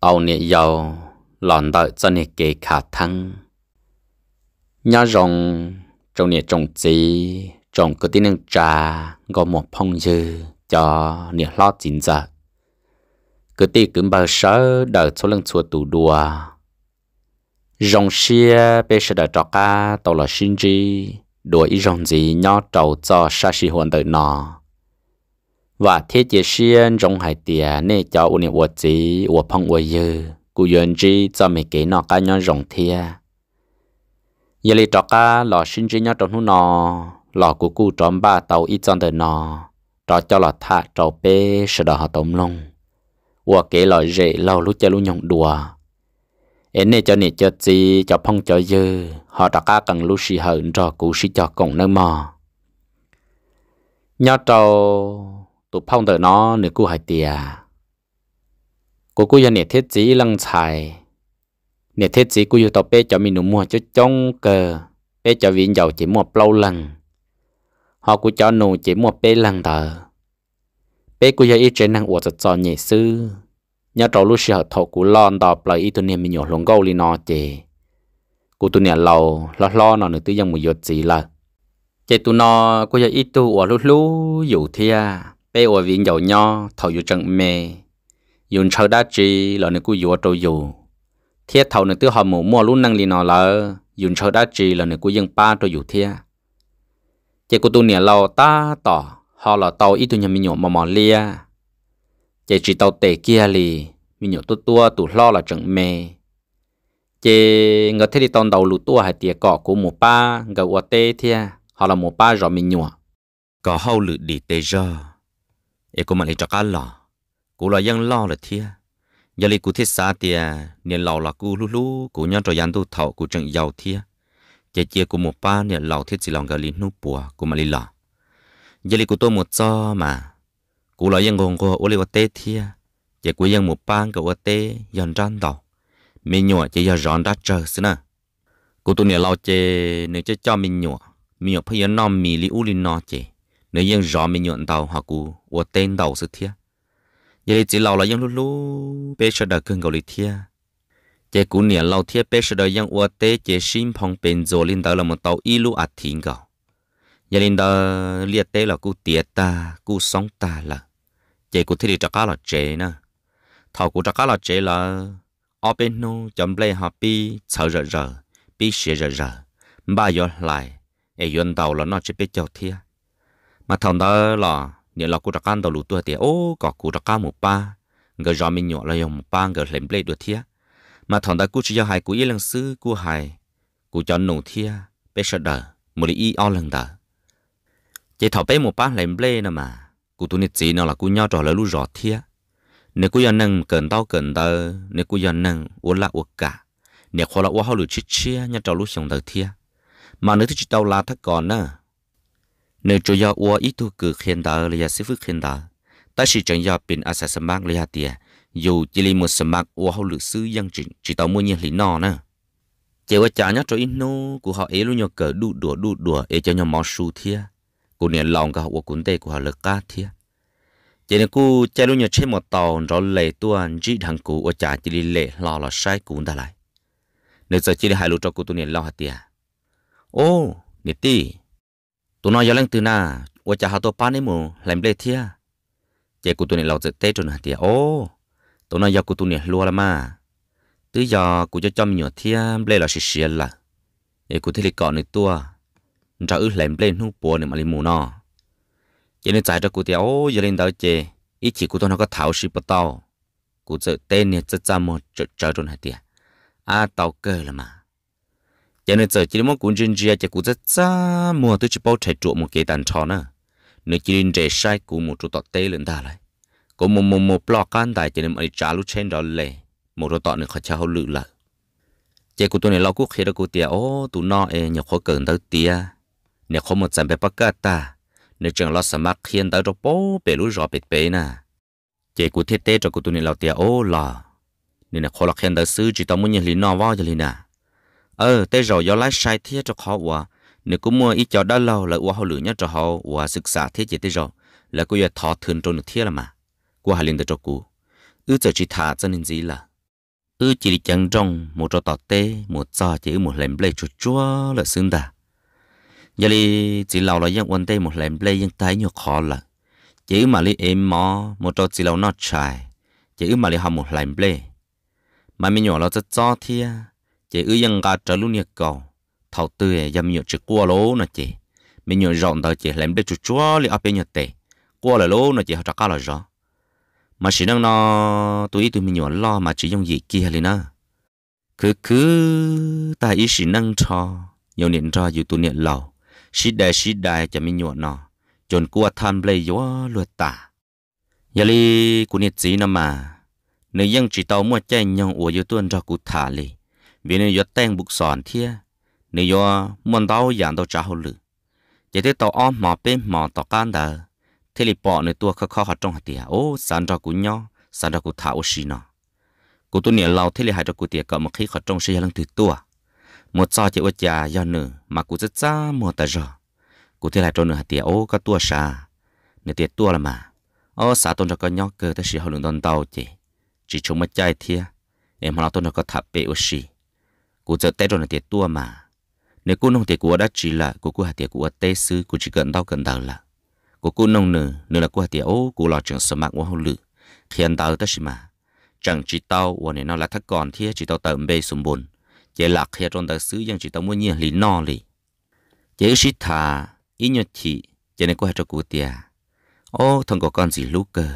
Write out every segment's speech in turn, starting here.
ao nị dầu lòn đợi cho nị kề khả thăng nhá rồng trong nị trồng chỉ trồng cứ tin nâng trà gò một phong dư cho nị lo chín giờ cứ tì cứ bờ sớ đợi số lần chùa tủ đùa rồng xia bê sẽ đợi trọ ca tàu là xin gì đuổi rồng gì nhỏ trầu cho sa si hồn đợi nó và thế chế xuyên trong hải tiề nè cho u nè u chỉ u phong u dư cụ yên chi cho mấy cái nọ cá nhau rồng thia giờ lì trọ cá lò xin chi nhau trong hú nọ lò cụ cụ trong ba tàu ít trong đời nọ trọ cho lò thả trọ bê sợ đỏ họ tống lông u cái lò rễ lâu lúc chơi lúc nhộng đùa em nè cho nè cho chi cho phong cho dư họ trọ cá cần lúc xì hận trọ cụ xì cho cổng nơi mò nhau trọ tụ phong tờ nó nửa cú hải tiề cô cú giờ nè thiết chỉ lăng xài nè thiết chỉ cú giờ tàu bé cho mình nụ mua cho trông cờ bé cho viên dầu chỉ mua lâu lăng, họ cú cho nụ chỉ mua bé lăng tờ bé cú giờ ít trên năng uất cho nhẹ sư nhớ trâu lúc xưa thọ cú lon đọc lại ít tuần nè mình nhổ lồng gâu li nọ chè cú tuần nè lâu lo lo nọ nửa tư dân một giọt gì là chè tụi nọ cú giờ ít tu uất lúc lúc dụ thia bây ở viện dầu nho thầu dù trận mê dùng chờ đã chi là nó cứ dùa trâu dù thiết thầu nó tư họ mù mua luôn năng lì nó là dùng chờ đã chi là nó cứ dân ba trâu dù thiết chỉ cô tu nè lâu ta tỏ họ là tàu ít tu nhà mình nhổ mò mò lia chỉ chỉ tàu tệ kia lì mình nhổ tu tua tụ lo là trận mê chỉ ngờ thấy đi tàu đầu lụt tua hay tiệt cỏ của mùa ba ngờ tê thiết họ là mùa ba rồi mình nhổ có hậu lự đi tê giờ เอกูมันเลยจักหล่อกูลอยยังล่อเลยเทียยาลีกูเทศาเตียเนี่ยเหล่าละกูลู่ลู่กูย้อนจอยันตู้เถ่ากูจังยาวเทียเจเจกูหมดป้าเนี่ยเหล่าเทศสิลองกาลีนูปัวกูมันเลยหล่อยาลีกูตัวหมดจ้อมากูลอยยังงงกูโอเลวเตเทียเจกูยังหมดป้ากับวเตยันจันดอกไม่หนัวเจยร้อนดัดเจอสินะกูตัวเนี่ยเราเจเนี่ยจะจ้าไม่หนัวมีหนัวพยานนอมมีลิอุลินนอเจ nếu yên rõ mình nhuận tàu hoặc cụ của tên đầu sự thiệt vậy chỉ lâu là yên lúc lúc bé sợ đời cưng cầu lý thiệt chế cú niệm lâu thiệt bé sợ đời yên của tế chế xin phong bên rồi linh đó là một tàu y lu át thiên cầu giờ linh đó liệt tế là cụ tiệt ta cụ sống ta là chế cú thiết đi cho cá là chế nè thảo cụ cho cá là chế là ở bên nô chấm lê họ bi sợ rờ rờ bi xỉa rờ rờ ba giờ lại ai e yến tàu là nó chỉ biết chào thiệt mà thằng đó là nhớ là cô trạc ăn đầu lũ tuổi thì ô có cô trạc ăn một ba người rõ mình nhọ là dùng một ba người lên bể được thia mà thằng đó cụ chỉ cho hai cụ yên lần sư cụ hai cụ cho nổ thia bây giờ đờ một lý y o lần đờ chỉ thọ bể một ba lên bể nè mà cô tụi nít gì nó là cô nhau trò là lũ rõ thia nếu cô giờ năng cần tao cần tao nếu cô giờ năng uất lại uất cả nếu khó là uốn hao lũ chít chia nhau trò lũ sống đờ thia mà nếu thì chỉ tao là thắc còn nữa nếu cho ya ua ít thu cử khen đá là sẽ phước khen đá ta chỉ chẳng ya bên asa sâm mang là tiền, dù chỉ li một sâm mang ua hậu lực sư dân chỉnh chỉ tao mua nhiên lý nọ nè chỉ có trả nhớ cho ít nô của họ ấy luôn nhờ cờ đu đùa đu đùa ấy cho nhờ mò su thia Cô nền lòng cả họ cuốn tay của họ lực cá thia chỉ nên cô chạy luôn nhờ trên một tàu rồi lệ tuần chỉ thằng cụ ua trả chỉ li lệ lò là sai cuốn ta lại nếu giờ chỉ để hai lũ cho cô tu nền lòng hạt tiề ô nè ตัวน้อยยาเล่งตื่นน่ะว่าจะหาตัวป้าในหมู่แหลมเล่เทียเจกูตัวนี้เราจะเตะจนหันเตีย โอ้ตัวน้อยยากูตัวนี้รัวละมาตัวอยากูจะจอมหยดเทียเล่เราเสียละเอกูที่ลิก่อนในตัวจะอื้อแหลมเล่นุ่ปัวหนึ่งมาลิหมู่นอเจนีนใจจะกูเตีย โอ้ยงเล่นเดาเจอีกทีกูตัวน้อยก็เท้าชิบเต้กูจะเตะเนี่ยจะจำหมดจะเจอจนหันเตีย อาเต้าเกอละมา giờ nên giờ chỉ muốn cuốn trên ria cho cũng rất xa mua tới chỉ bao chạy chuột một cái đàn chó nữa nên chỉ nên chạy sai cũng một chút tọt tê lên ta lại có một một một block can đại chỉ nên mà trả lúc trên đó lệ một chút tọt nên khó cháo lự lại chỉ cũng tôi này lo quốc khi đó cũng tia ô tụ nọ e nhiều khó cần tới tia nếu không một trận bé bắc cát ta nếu chẳng lo sắm mắc hiện tới đó bố bể lũ rõ bể bể nè chỉ cũng thiết tế cho cũng tôi này lo tia ô là nên là khó lo hiện tới xứ chỉ tao muốn nhìn lý nó vào cho lý nè ờ tới rồi do lái sai thế cho khó quá nếu cũng mua ít cho đã lâu là qua họ lửa nhất cho họ uo sức xả thế chỉ tới rồi là cô giờ thọ thường trôn được thế là mà qua hà linh tới cho cú ư giờ chỉ thả cho nên gì là ư chỉ chẳng trong một trò tỏ tê một trò chỉ một lèm lê chua chua là xương đà giờ đi chỉ lâu là dân quan tê một lèm lê dân tái nhiều khó là chỉ mà lấy em mò một trò chỉ lâu nó trái chỉ mà lấy họ một lèm lê mà mình nhỏ là rất cho thia chị ư dân gà trở luôn nhiệt cầu thầu tư dầm nhiều chữ cua lố nè chị mình nhiều rộng tới chị làm được chút chúa li áp bên nhật tệ qua là lố nè chị họ trả là rõ mà chỉ năng nó tôi tụi mình nhiều lo mà chỉ dùng gì kia liền nè cứ cứ ta ý chỉ năng cho nhiều niệm cho dù tụi niệm lâu xí đại xí đại cho mình nhiều nó chọn qua than lây gió luật tả giờ li cũng niệm gì nè mà nếu dân chỉ tao mua chai nhau uống vô tuần cho cụ thả liền วินยอดแตงบุกสอนเทียนยอมันเต้าอย่างเต้าจ้าหลือจะเทตออมหมอเป็นหมอต่อการเดอเทลิปอในตัวเขาเขาหัดจงหัดเตียโอ้สันจากุญยอสันจากุท้าอชินอกุตุเนี่ยเราเทลิหายจากุเตียก็มาขี้ขัดจงเชียรลังถือตัวมดจ้าจวิจารย้อนหนึมากุจะจ้ามดต่จอกุเทลิหายจงหัดเตียโอ้ก็ตัวชา ในเตียตัวละมาโอ้สาตุนจากกุญยอเกิดแต่เชียหลุดตอนเต้าเจจีชงมาใจเทียเอ็มเราตุนจากุทับเปอชี cô giờ té rồi là tiệt tua mà nếu cô nông thì cô đã chỉ là cô cô hạt tiệt cô té sư cô chỉ cần đau cần đau là cô cô nông nữa nữa là cô hạt tiệt ô cô lo chuyện sớm mạng của hậu lự khiến đau tất mà chẳng chỉ tao và nên nó là thắc còn thiệt chỉ tao tận bề sum bồn chỉ là khi trong đời xứ dân chỉ tao muốn nhiên lý no lì chỉ sĩ thà ý nhớ chỉ chỉ nên cô hạt cho cô tiệt ô thằng có con gì lúc cơ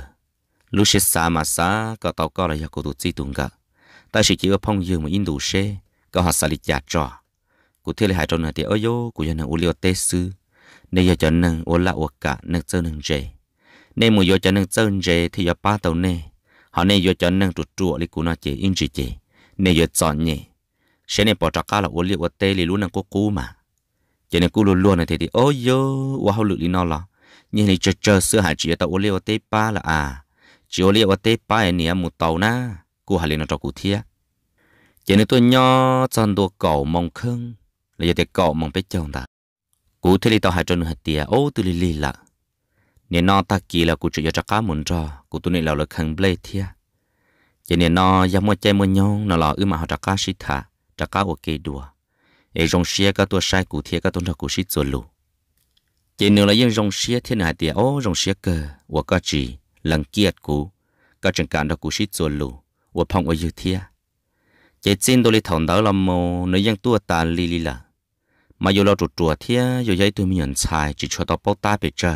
lúc sẽ xa mà xa có tao có là do cô tụt gì tung cả ta chỉ chỉ ở phong dương mà in đủ xe có họ xả lịch giả trò cụ thể là hai trong này thì ở yo cụ cho nàng u liều tê sư nên giờ cho nàng u la u cả nàng chơi nàng rể nên mùi giờ cho chơi thì giờ ba tàu nè họ nên giờ cho nàng trụ trụ cụ nó chỉ in chỉ chỉ nên chọn nhỉ sẽ nên bỏ trạc cá là u liều u tê thì luôn nàng cô cú mà cho nên cú luôn luôn này thì thì ở yo u hậu lực đi nó là nhưng thì chờ chờ sữa hải chỉ tàu u liều tê ba là à chỉ u liều tê ba này một tàu na cụ hà lên cho cụ thiệt chỉ nên tôi nho chọn đồ cậu mong khưng là giờ để cậu mong biết chọn ta cụ thế thì tao hãy cho nó hạt tiền ô từ lì lì lạ nên nó ta kỳ là cụ chỉ cho chắc cá muốn cho cụ tôi nên là lực khăn ble thia chỉ nên nó giờ mua chơi mua nhông nó là ư mà họ chắc cá xịt thả chắc cá ok đùa ấy trong xe các tôi sai cụ thia các tôi cho cụ xịt rồi lù chỉ nên là những trong xe thiên hạt tiền ô trong xe cơ và các chị lần kiệt cụ các trường cản đó cụ xịt rồi lù và phòng ở dưới thia จจินตัวลิถอนดาลำโมนยังตัวตาลีลีละมาอยู่เราจุดจัวเทียอยู่ย้ายตัวมีหยันชายจิชัวต่อป้าตาเปดเจอ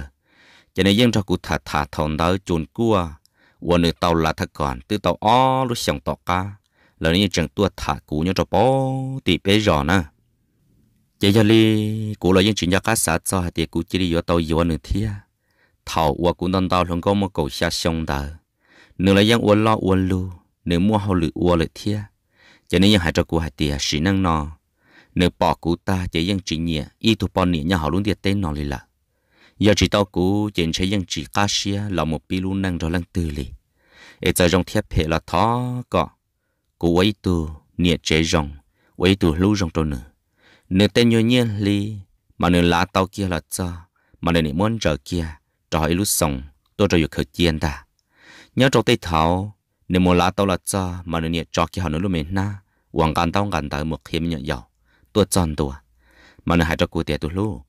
จะในยังจากุถาถาถอนดาจุนกัววันนึงเตาลาทก่อนตื้อเตาอ้อรู้สียงตอกาแล้วนี่จังตัวถากูยนี่ยจะป้อตีเปย์จอนะเจยลีกูเลยยังจีนยาคัสซัตว์ซอเตกูจีริโยตัวอยู่วันนึงเทียท่าวัวกูนั่นเตาหลงก็มาเกาเสียงเดาหนึ่งเลยยังวัวล้อวนลูหนึ่งมัวเขาหรือวัวเลยเทีย cho nên hai trò của hai tia sĩ năng nó nếu bỏ cụ ta chỉ dân chỉ nhẹ y thuộc bỏ nhẹ nhà họ luôn tiệt tên nó lì lợ, giờ chỉ tao cú chỉ sẽ dân chỉ cá xia là một pi luôn năng rồi lăng tư lì ở giờ trong thiết hệ là thó cọ cú ấy tu nhẹ chế rong, ấy tu lưu rong trâu nữa nếu tên nhiều nhiên lì mà nếu lá tao kia là cho mà nếu muốn trở kia trở lúc sống tôi trở được khởi chiến ta nhớ trong tay thảo nếu mua lá tao là cho mà nó nhẹ cho kia họ nó luôn mệt na hoàng gan tao gan tao một khi mình nhận giàu tua tròn tua mà nó hại cho cô tiệt tôi luôn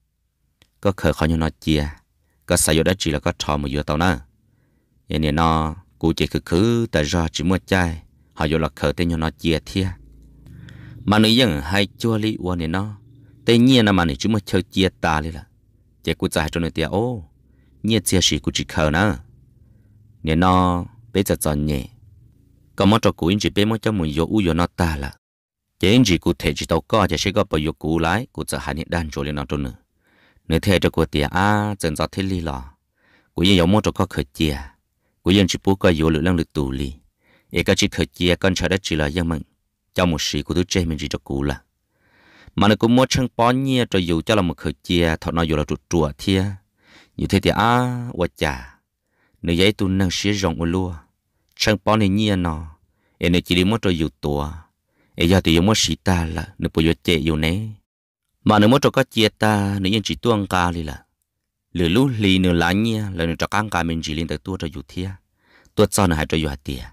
có khởi khó như nó chia có xài vô đó chỉ là có trò mà vô tao nè vậy nó cô chỉ cứ cứ tại do chỉ mua chai họ vô là khởi tên như nó chia thia mà nó yên hay chua li uo nó tên nhiên là mà nó chỉ mua chơi chia ta li là chỉ cô giải cho nó tiệt ô nhiên chia sẻ cô chỉ khởi nè nè nó bây giờ chọn nhẹ có mất cho cú chỉ biết mất cho mình yêu u yêu nó ta là chỉ chỉ cụ thể chỉ tàu có chỉ sẽ có bao yêu cú lái cụ sẽ hành niệm đan rồi lên nó trôn nữa nếu thế cho cụ tiền à dần gió thế li lò cụ yêu mất cho có khởi chia cụ yên chỉ bố có yêu lực năng lực tù li ấy cái chỉ khởi chia con trai đất chỉ là dân mình trong một sĩ cụ tôi chơi mình chỉ cho cụ là mà nó cũng mất chân bó nhia cho dù cho là một khởi chia thọ nó dù là trụt trùa thia như thế thì à quá chà nếu giấy tôi năng xí rộng ở lúa chẳng bỏ này nhiên nó em này chỉ đi mất rồi e dù tua em giờ thì giống mất sĩ ta là nếu bây giờ chạy dù nè mà nếu mất rồi có chia ta nếu yên chỉ tuông ca đi là lửa lú lì nửa lá nhia là nửa trọc ăn cả mình chỉ lên tới tua rồi dù thia tua cho nửa hai cho dù hạt tia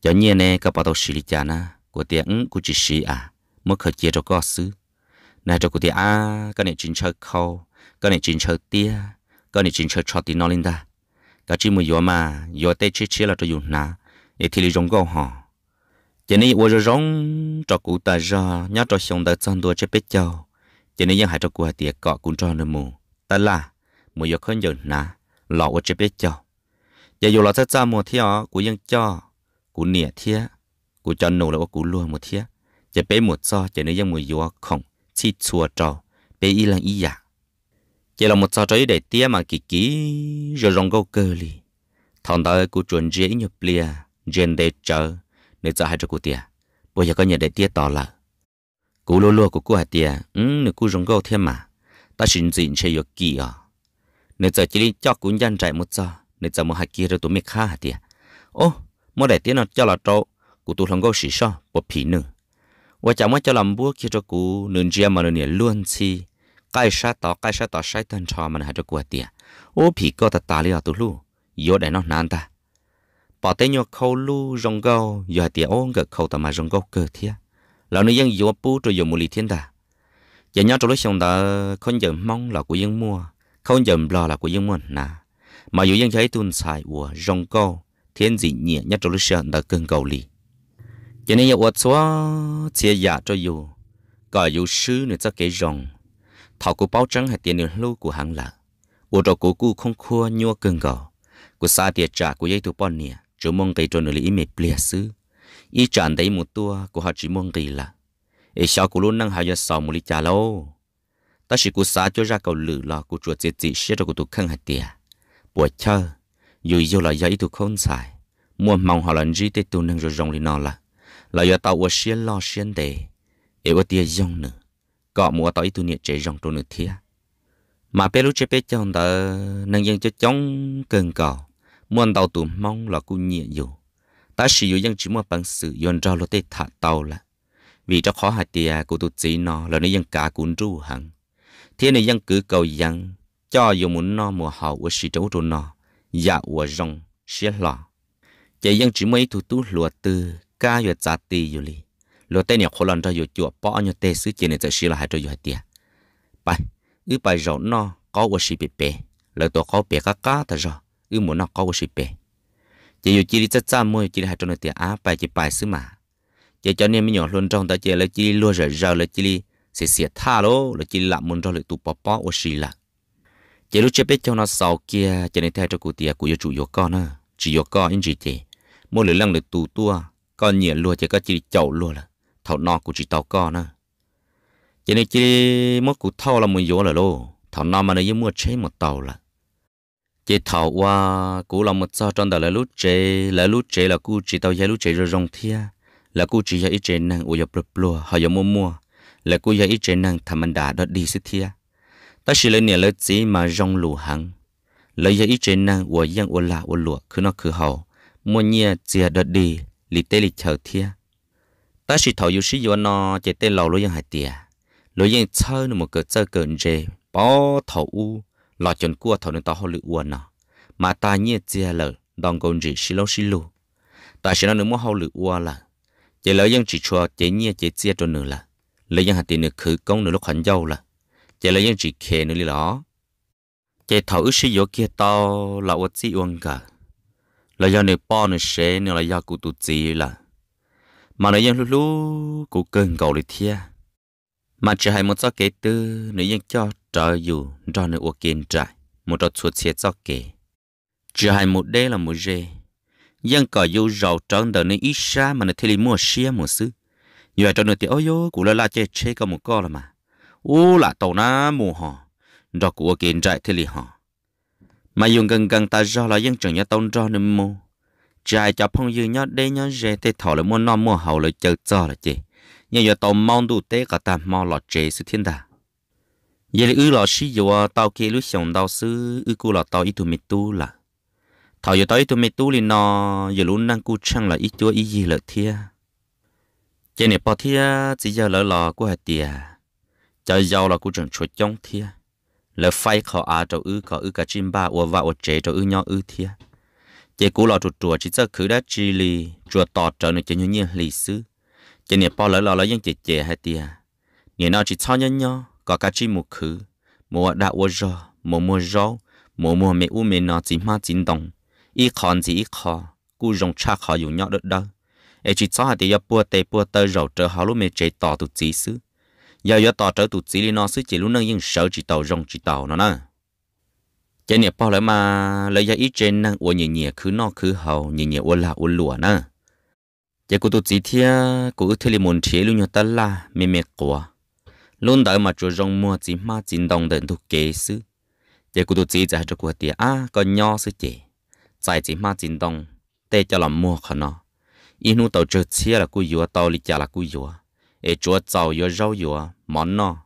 cho nhiên nè các bà tàu sĩ lý cha na của tia ứng của chỉ sĩ à mất khởi chia cho có xứ này cho cụ tia à các này chính chơi khâu các này chính chơi tia các này chính chơi cho tí nó lên ta cả chỉ mùi gió mà gió tới chết chết là cho dù nà để thì lý rong gò họ chỉ nên uống rong cho cụ ta ra nhớ cho xong ta chân đua chết biết chầu chỉ nên những hai cho cụ hai tiệc cọ cũng cho nữa mù ta là mùi gió không dừng nà lọ uống chết biết chầu giờ dù là thật ra mùa theo cụ vẫn cho cụ nỉa thia cụ cho nổ là cụ luôn một thia chỉ bé một cho chỉ nên những mùi gió không chỉ chua cho, bé y lăng y giả chỉ là một trò chơi để tia mà kỳ kỳ rồi rong gâu cơ li thằng đó cụ chuẩn dễ như lia gen để chờ để cho hai cho cụ tia bây giờ có nhận để tia to là cú lô lô của cô hai tia ừ nếu cụ rong gâu thêm mà ta xin gì chơi được kỳ à nếu giờ chỉ đi cho cụ nhân chạy một giờ nếu giờ một hai kia rồi tụi mình khá hạt tia ô mỗi để tia nó cho là trâu cụ tụi rong gâu xì xò bộ phí nữa và chẳng muốn cho làm búa kia cho cụ nên chia mà nên luôn chi cái sát tỏ cái sát tỏ sai thân cho mình hãy cho của tiền ô phì có ta tà lia tu lu yo để nó nan ta bỏ tay nhau khâu lu rong gâu giờ tiền ôn gật khâu ta mà rong gâu cơ thia là nữ dân yo pu cho yo mù li thiên ta giờ nhau trong lúc xong ta không giờ mong là của dân mua không giờ lo là của dân mua nà mà yo dân thấy tuân xài của rong gâu thiên dị nhẹ nhất trong lúc xong ta cần cầu li, cho nên yo ủa xóa chia giả cho yo cả yo sư nữa cho cái rong thảo của bao trắng hay tiền nhiều lâu của hàng là ô đồ của cụ không khua nhua cưng gò của xa tiệt trả của dây tu bọn nè chú mong cây cho nơi lý mệt bìa xứ ý tràn đấy một tua của họ chỉ mong cây là ấy sao của luôn năng hai giờ sau một lý trả lâu ta chỉ của xa cho ra cầu lử lo của chuột chết chỉ sẽ cho của tụ khăn hạt tiệt buổi chơi dù dù là giấy tụ không xài mua mong họ lần gì tết tụ năng rồi rong lên nó là là giờ tao ở xiên lo xiên đề ấy ở tiệt dòng nữa có mua tới tu nhiệt trẻ rong trong nước thia mà bé lúc chế bé cho tờ nâng dân cho chống cơn cò muốn tàu tù mong là cũng nhẹ dù ta sử dụng dân chỉ mua bằng sự yon ra lo tê thả tàu là vì cho khó hạt tia của tụ chỉ nó là nơi dân cả cuốn ru hẳn thế này dân cứ cầu dân cho dù muốn nó mùa hậu ở sĩ trấu rồi nó dạ ở rong xé lò chạy dân chỉ mấy thủ tú lùa tư ca và giá tì dù li lo tên nhà khổ lần cho dù chùa bỏ nhau tê xứ chỉ này cho xí là hai cho dù hai tia bài ư bài rầu nó có quá xí bể bể lời tôi có bể các cá thật rồi ư muốn nó có quá xí bể chỉ dù chỉ đi chắc chắn mua chỉ đi hai cho nó tiền á bài chỉ bài xứ mà chỉ cho nên mấy nhỏ luôn trong ta chỉ là chỉ luôn rời rời là chỉ đi sẽ xiết tha lô là chỉ làm muốn cho lời tụ bỏ bỏ quá xí là chỉ lúc chơi biết cho nó sau kia chỉ này theo cho cụ tiền cụ yêu chủ yêu con nữa chỉ yêu con anh chị chỉ mỗi lần lần được tụ tua con nhẹ lùa chỉ có chỉ chậu lùa là thảo nọ của chị tàu co nè cho nên chỉ mất cụ thâu là mình vô là lô thảo nọ mà nó giống mua chế một tàu là chị thảo qua cụ là một sao trong đó là lúc chế là lúc chế là cụ chỉ tàu giá lúc chế rồi rong thia là cụ chỉ giá ít chế năng uyo bập lùa họ giống mua mua là cụ giá ít chế năng thầm mình đã đó đi xí thia ta chỉ lấy nè lấy gì mà rong lù hằng lấy giá ít chế năng uo yang uo la uo lùa cứ nó cứ hậu mua nhia chia đó đi lì tê lì chờ thia ta chỉ thầu yêu sĩ yêu nó chỉ tên lầu lối dân hải tiề à. lối dân chơi nó một cỡ chơi cỡ dê bỏ thầu u lọ chuẩn cua thầu nên tao hồ lự uẩn nó mà ta nhẹ chia lờ đòn gôn gì xí lâu xí lù ta sẽ nó nữa mua hồ lự uẩn là chỉ lỡ dân chỉ cho chỉ nhẹ chỉ chia cho nữa là lỡ dân hải tiề nữa khử công nữa lúc hẳn dâu là chỉ lỡ dân chỉ khề nữa đi đó chỉ yêu sĩ yêu kia tao là vật gì uẩn cả lỡ dân nữa bỏ nữa xé nữa là do cụ tụ gì là mà nó dân lú lú cụ cơn cầu lịch thia mà chỉ hay một số kế tư nữ dân cho trợ dù cho nữ uộc kiên trại một trò chuột xe cho kế chỉ hay một đế là một dê dân cỏ dù giàu trắng đời nữ ít xa mà nữ thế li mua xia một như giờ cho nữ thì ôi yo cụ lơ la chê chê có một co là mà u là tàu na mù họ đó cụ uộc kiên trại thế li họ mà dùng gần gần ta do là dân chẳng nhà tông cho nữ mua trai cho phong dư nhớ đây nhớ rẻ tê thọ lại muốn non mua hậu lại chờ cho là chị nhờ giờ tàu mong đủ tế cả ta mong lọt chế sự thiên đà giờ ư lọ sĩ dùa tàu kia lúc sống đau sư ư cô lọ tàu ít tu mít tu là thọ giờ tàu ít tu mít tu liền nọ giờ luôn năng cu chăng là ít chúa ít gì lợi thia trên này bỏ thia chỉ giờ lỡ lọ của hạt tiề cho giàu là của chẳng chuột chống thia lỡ phai khó á cho ư khó ư cả chim ba ua và ua chế cho ư nhau ư thia chế cũ lò chuột chuột chỉ sợ khử đã chi li chuột tỏ trở nên chế như như lì xứ chế nè bao lỡ lò lỡ những chế chế hay tia nè nó chỉ cho nhau nhau có cái chi một khử mùa đã ô gió mùa mùa gió mùa mùa mẹ u mẹ nó chỉ ma chỉ đồng ít khó gì ít khó cú rồng cha khó dùng nhau được đâu ấy chỉ cho hai tia bùa tê bùa tơ rầu trở họ lúc mẹ chế tỏ tụt chỉ xứ giờ giờ tỏ trở tụt chỉ li nó xứ chỉ lúc nâng những sợ chỉ tàu rồng chỉ tàu nó nè chế nè bao lại mà lấy ra ít trên năng uống nhẹ nhẹ cứ no cứ hầu nhẹ nhẹ uống là uống lụa nè chế cô tụt gì thia cô ước thề muốn chế luôn nhớ ta là mẹ mẹ quá luôn đợi mà chú rong mua chỉ ma chỉ đồng đến thuộc kế sư chế cô tụt gì giải cho cô tiệt à còn nhỏ sư chế giải chỉ ma chỉ đồng để cho làm mua khả nó ít nu tàu chơi chia là cô vừa tàu đi chả là cô vừa ê chúa giàu vừa rau vừa món nó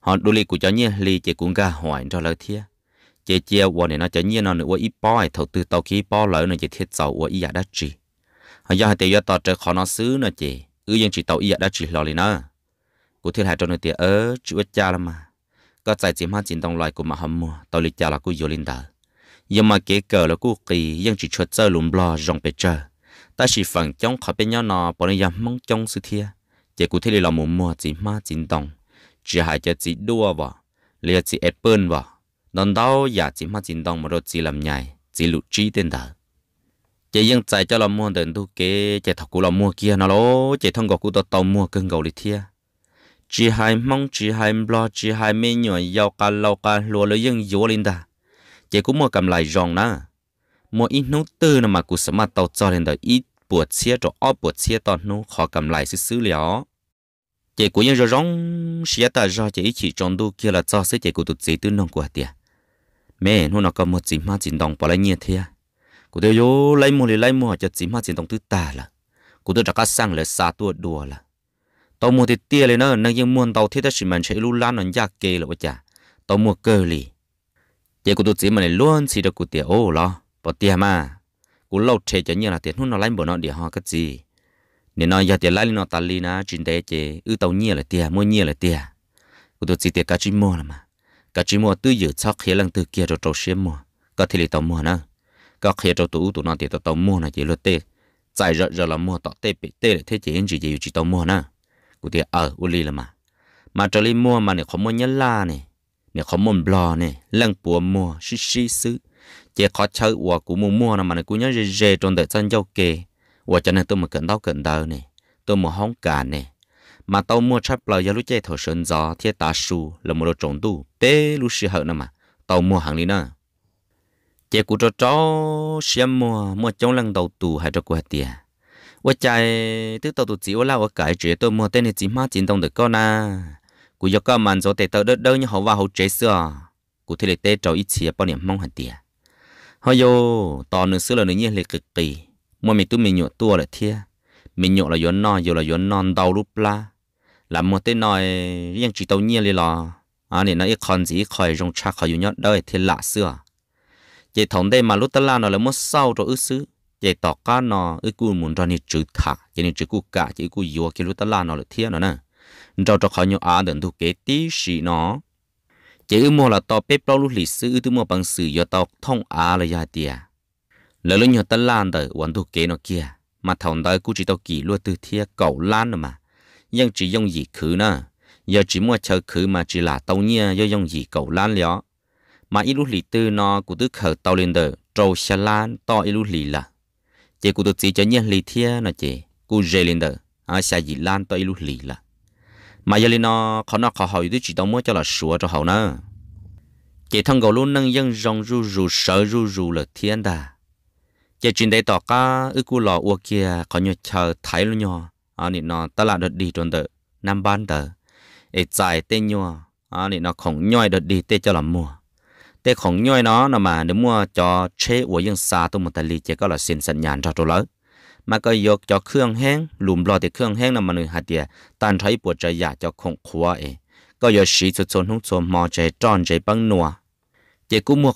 họ đôi lì của cháu nhé lì chế cũng gà hoài cho lời thiệt chế chia của này nó chế nhiên nó nữa wo ít bó hay thầu tư tàu khí bó lỡ nó chế thiết dầu của ít đã chỉ họ do hai tiêu do tàu trời khó nó xứ nó chế ư dân chỉ tàu ít đã chỉ lò lên nó cụ thiết hại cho nó tiền ớ chữ ít cha lắm mà có tài chỉ mà chín đồng loại của mà hầm mua tàu lịch cha là cụ vô linh đời nhưng mà kế cờ là cụ kỳ dân chỉ chuột chơi lùm lo rong bề chơi ta chỉ phần chống khỏi bên nhau nó bọn nó dám mong chống sự thiê chế cụ thiết là mù mua chỉ mà chín đồng chỉ hại cho chỉ đua vào liệt chỉ ép bơn vào đòn đau giả chỉ mà chính đồng mà rồi chỉ làm nhảy chỉ lụt chi tên đó chỉ riêng chạy cho làm mua đến tu kế chạy thọc cú làm mua kia nó lố chạy thông gò cú tàu mua cưng gầu đi thia chỉ hai mong chỉ hai lo chỉ hai mấy nhỏ giàu cả lâu cả lúa lấy riêng yếu lên đó chỉ cũng mua cầm lại rong nữa mua ít nút tư nào mà cú sớm mà tàu cho lên đó ít buộc chia rồi óp buộc chia toàn nút khó cầm lại xứ xứ lió chỉ cũng như rồi rong xía ta do chỉ chỉ trong tu kia là cho sẽ chỉ cú tụt gì tư nông của tiệt mẹ nó nó có một chỉ ma chỉ đồng bỏ lại nhiệt thế cụ tôi vô lấy mua thì lấy mua cho chỉ ma chỉ đồng thứ ta là cụ tôi chắc cắt sang lại xa tua đùa là tàu mua thì tiê lên nó nâng nhưng muôn tàu thế đã xịn mình chạy lu lan nó giá kê là bây giờ tàu mua cơ li, vậy cụ tôi chỉ mình luôn chỉ được cụ tiền ô lo bỏ tiê mà cụ lâu thế cho nhiều là tiền nó lấy bỏ nó để họ cái gì nên nói giờ tiền lấy nó tali na trên đấy chứ ư tàu nhiều là tiê, mua nhiều là tiê, cụ tôi chỉ tiê cá chim mua là mà cả chỉ mua tư dự sắc khi lần tư kia rồi trâu xiêm mua cả thì lì tàu mua nè cả khi trâu tủ tủ nó thì tàu mua nè chỉ lượt tê giải rợ rợ là mua tọt tê bị tê là thế chỉ anh chỉ chỉ chỉ tàu mua nè cụ thì ở ờ, u lì là mà mà trâu lì mua mà này không mua nhân la này này không mua bò này lần bùa mua xí xí xứ chỉ khó chơi uo cụ mua mua nè mà này cụ nhớ rề rề trong đời chân dâu kề uo cho nên tôi mà cẩn đau cẩn đau này tôi mà hóng cả này mà tao mua chắp là do lúc chơi thổ sơn gió thiết tá su là một đồ trộn tu tê lúc sư hậu nè mà tao mua hàng lý nè chế cụ cho chó xem mua mua trong lăng đầu tù hay cho cụ hạt tiền và chạy từ tàu tụ chỉ là và cái chuyện tôi mua tên này chỉ má chín đồng được con à cụ do các màn rồi tệ tàu đất đâu như họ vào họ chế xưa cụ thì lại tê ít chia bao niệm mong hạt tiền họ vô tò nữa xưa là như là cực kỳ mua mình tôi mình nhộn tua là thia mình nhộn là yến non yến non đau lúc la là một tên nói riêng chỉ tàu nhiên liền lò à nên nó ít con gì khỏi dùng cha khỏi nhót đời thì lạ xưa chị thống đây mà lúc ta nó là mất sau rồi ước xứ chị tỏ cá nó ước cu muốn cho nên chữ thả cho nên chữ cu cả chữ cu yếu cái lúc ta la nó là thiên nó nè rồi cho khỏi nhót à đừng thu kế tí sĩ nó chị ước mua là tàu bếp bao lúc lịch sử ước tư mua bằng sử do tàu thông à là gia tiệt lỡ lúc nhót ta la đời hoàn thu kế nó kia mà thống đây cu chỉ tàu kỹ luôn từ thiên cầu lan mà nhưng chỉ dùng gì khử nè giờ chỉ mua chờ khử mà chỉ là tàu nhia do dùng gì cầu lan lió mà ít lúc lì tư nó cũng tức khờ tàu lên đời trâu xa lan to ít lúc lì là chỉ cũng tức chỉ cho nhiên lì thia nè chỉ cũng dễ lên đời à xa gì lan to ít lúc lì là mà giờ lên nó khó nó khó hỏi tức chỉ đâu mua cho là sửa cho hậu nè chỉ thằng gấu luôn nâng dân rong ru ru sợ ru ru là thiên đà chỉ chuyện đấy tỏ cá ư cu lò uo kia có nhiều chờ thấy luôn nhau anh ờ, nó ta là được đi trốn tự năm ban tờ ít dài tên nhua anh ờ, nó không nhoi được đi tê cho làm mua tê không nhoi nó nó mà nếu mua cho chế của dân xa tôi một tài lì chỉ có là xin sẵn nhàn cho tôi lỡ, mà có có cho cho lùm lo thì nằm mà hạt tan thấy trời ấy, mò tròn băng nua, chỉ mua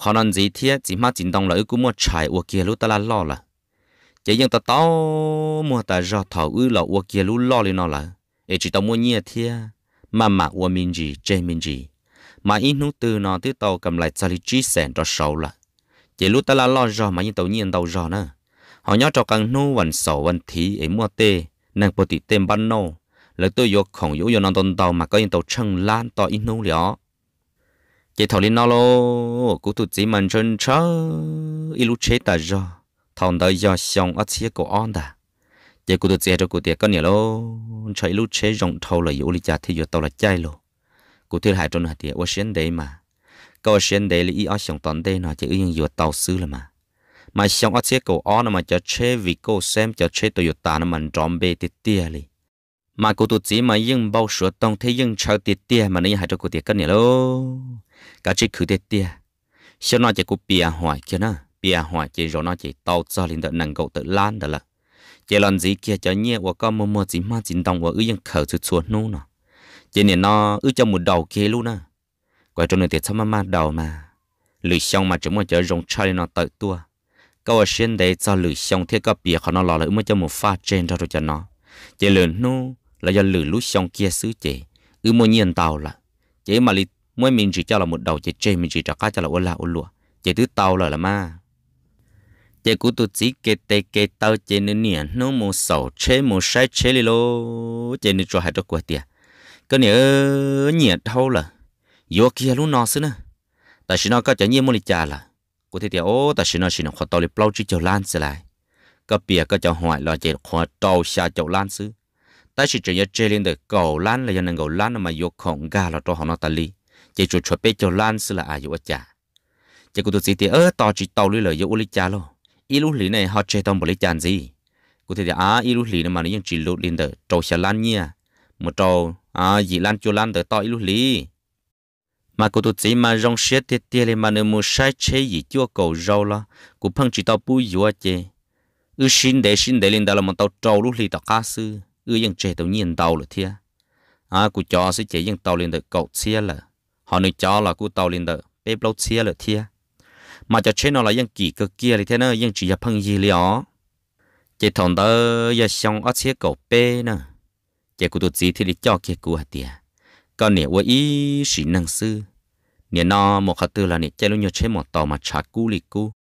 mua gì là là chỉ những ta tao mua ta do thầu ư là uo kia lú lo lên nó là ấy chỉ tao mua nhia thia mà mà uo mình gì chơi mình gì mà ít nút từ nó tới tao cầm lại xài chi sẻ cho sầu là chỉ lú ta là lo do mà những tàu nhiên tao do nữa họ nhớ cho càng nô vẫn sầu vẫn thí ấy mua tê nàng bồ tị tên ban nô lấy tôi vô khổng yếu vô non tôn tàu mà có những tao chăng lan tao ít nút liệu chỉ thầu lên nó lô cũng tụt chỉ mình chân chớ ít lú chế ta do thằng đời giờ xong ở chiếc cổ on đã giờ cô tôi chia cho cô tiệt có này luôn, chạy lúc chế rộng thâu là yếu lý cha thì giờ tao là chay luôn. cô thứ hai trong hạt tiệt ở xuyên đấy mà có xuyên đấy là ý ở xong toàn đây nó chỉ yên giờ tàu xứ là mà mà xong ở chiếc cổ on mà cho chế vì cô xem cho chế tôi giờ ta nó mình tròn bề tiệt tiệt li mà cô tôi chỉ mà yên bao sửa đông thì yên chờ tiệt tiệt mà nó hại cho cô tiệt có này luôn. Cái chỉ khử tiệt tiệt sau nó chỉ cô bịa hoài kia nữa bia hòa chỉ rồi nó chỉ tàu cho linh đợt nàng cậu tự lan đó là chỉ lần gì kia cho nhẹ và có mua mua gì mà chính đồng và ư yên khởi chuột chuột nu nọ chỉ nên nó ư cho một đầu kia luôn nè quay trong này thì sao mà mà đầu mà lưỡi xong mà chúng mà chở rồng chơi nó tự tua câu ở trên đấy cho lưỡi xong thiết có bia họ nó lò lại mới cho một pha trên ra rồi cho nó chỉ lần nu là do lưỡi lú xong kia xứ chỉ ư mua nhiên tàu là chỉ mà lì mỗi mình chỉ cho là một đầu chỉ trên mình chỉ trả cá cho là ô la ô lụa chỉ thứ tàu là là ma chế cú tu chỉ kê tê kê tao chế nữ nè nó mồ sầu chế mồ sai chế li lô chế nữ cho hai đứa của tiệt cái nữa nhiệt thâu là vô kia luôn nó xí nè tại sao nó có chả nhiên mồ li cha là của thế tiệt ô tại sao nó chỉ nó khó tao li plau chỉ chầu lan xí lại có bìa có chầu hoài là chế khó tàu xa chầu lan xứ tại sao chỉ nhớ chế lên được cầu lan là do nên cầu lan mà vô khổng ga là cho họ nó ta li chế chuột chuột bê chầu lan xí là ai vô cha chế cú tu chỉ tiệt ơ tao chỉ tàu li lời vô li cha luôn ilu lì này họ chơi tông bồi chán gì cụ thể thì à ilu lì này mà nó những chỉ lụt lên đỡ trâu xà lan một trâu à dị lan chua lan đỡ to ilu lì mà cụ tụt chỉ mà rong xét tiết tiết lên mà nó mua sai chế gì chua cầu rau lo cụ phăng chỉ tao bui dùa chê ư xin để xin để lên đó là một tao trâu lúc tao cá sư ư những chơi tao nhìn tao rồi thia à cụ cho sẽ chỉ những tàu lên đỡ cậu xia là họ nói cho là cụ tàu lên đỡ bếp lâu thia mà cho chế nó là yên kỳ cơ kia thì thế nữa yên chỉ là phân gì liệu chỉ thằng đó giờ xong ở xe cổ bê nè chỉ cụ tụt gì thì đi cho kia cụ hả tiền còn nè với ý sĩ năng sư nè nó một hạt tư là nè chế luôn nhớ chế một tàu mà trả cú lì cú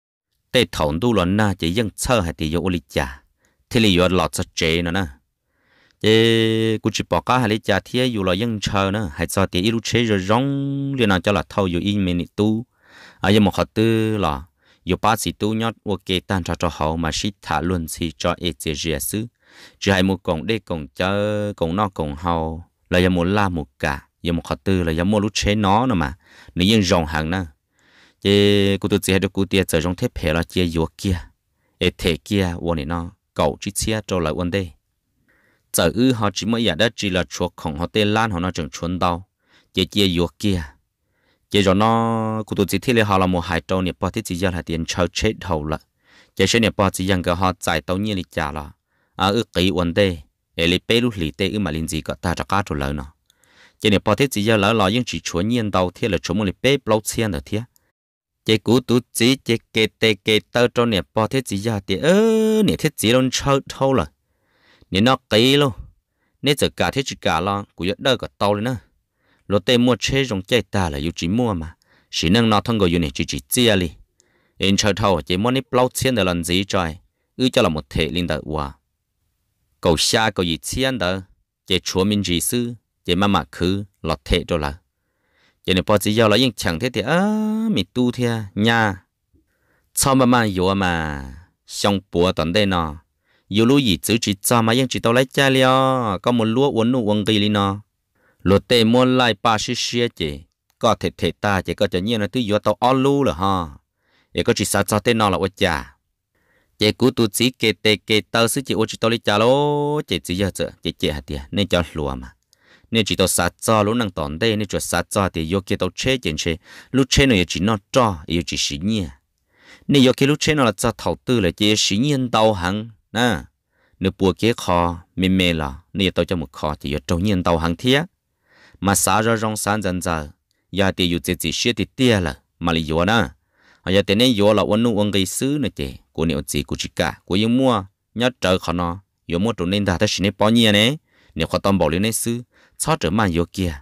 tê thằng tu luôn na chỉ yên chơi hả tiền vô lì chả thì lì vô lọt cho chế nữa nè chế cụ chỉ bỏ cá hả lì chả thì dù là yên chơi nè, hạt sao thì ít chế rồi rong liền nào cho là thâu yên in mình tu à giờ một họ tư là dù ba sĩ tu nhót ok tan cho cho họ mà sĩ thả luôn sĩ cho ế chế rìa sư chỉ hai một cổng đê cổng chớ cổng nó cổng hầu là giờ một la một cả giờ một họ tư là giờ một lúc chế nó nữa mà nếu như dòng hàng nữa chứ cụ tôi chỉ được cụ tiệt trở trong thế hệ là chia yếu kia ế thế kia uốn này nó cầu chỉ chia cho lại uốn đây trở ư họ chỉ mới giả đất chỉ là chuộc khổng họ tên lan họ nó chẳng chuẩn đâu chỉ chia yếu kia chỉ cho nó cụ tụt chỉ thiết họ là một hai trâu nè bỏ thiết chỉ giờ là tiền chờ chết hậu là chỉ sẽ nè bỏ chỉ dân cái họ giải tàu như lịch trả là à ư kỹ vấn đề để lịch bê lúc lịch tê ư mà linh gì có ta trả cá chỗ lớn nó chỉ nè bỏ thiết chỉ giờ là lo những chỉ chúa nhiên đầu thiết là chúa một lịch bê lâu xiên là thiết chỉ cụ tụt chỉ chỉ kê tê kê tơ cho nè bỏ thiết chỉ giờ thì ơ nè thiết chỉ luôn chờ hậu là nè nó kỹ luôn nè giờ cả thiết chỉ cả lo cụ nhất đời cả tàu lên nữa lô tê mua chế rong chạy ta là yêu chỉ mua mà chỉ năng nó thằng gọi yêu này chỉ chỉ chia li in chờ thâu chỉ mua ní plau xiên để lần gì trời ư cho là một thể linh đạo hòa cầu xa cầu gì xiên đó chỉ chúa minh gì sư chỉ mà mà khứ lọt thể đó là chỉ này bao giờ giao là những chẳng thế thì à mình tu thế nha sao mà mà yêu mà xong bùa tuần đây nọ yêu lúc gì chữ chỉ cho mà những chỉ tao lấy cha liò có một lúa uốn nụ uốn kỳ li nọ lột tê muốn lại ba xí xí chế, có thể thể ta chế, có cho nhiên là thứ yếu tàu ó lu là ha để có chỉ sao sao thế nào là ô chả chị cú tu chỉ kê tê kê tao xứ chỉ ô chị tao chả lô chế chỉ giờ chợ chế chế hạt tiền nên cho lùa mà nên chỉ tao sát cho lũ năng tòn đây nên chuột sát cho thì vô kê tao chế chuyện chế lúc chế này chỉ nó cho yêu chỉ xí nhiên nên vô kê lúc chế nó là cho thầu tư là chế xí nhiên tàu hàng, nè nếu bùa kê kho mềm mềm là nên tao cho một kho thì vô trâu nhiên tàu hàng thiết mà xả ra rong sáng dần dần giờ thì dù chỉ xia thì tiếc là mà lý do na ở giờ thì nên yếu là quân nụ quân gây sứ nữa chứ của nhiều gì của chỉ cả của những mua nhớ trở khó nó yếu mua trụ nên đã thấy xin bao nhiêu nè nếu khó tâm bảo nên sứ cho trở mà yếu kia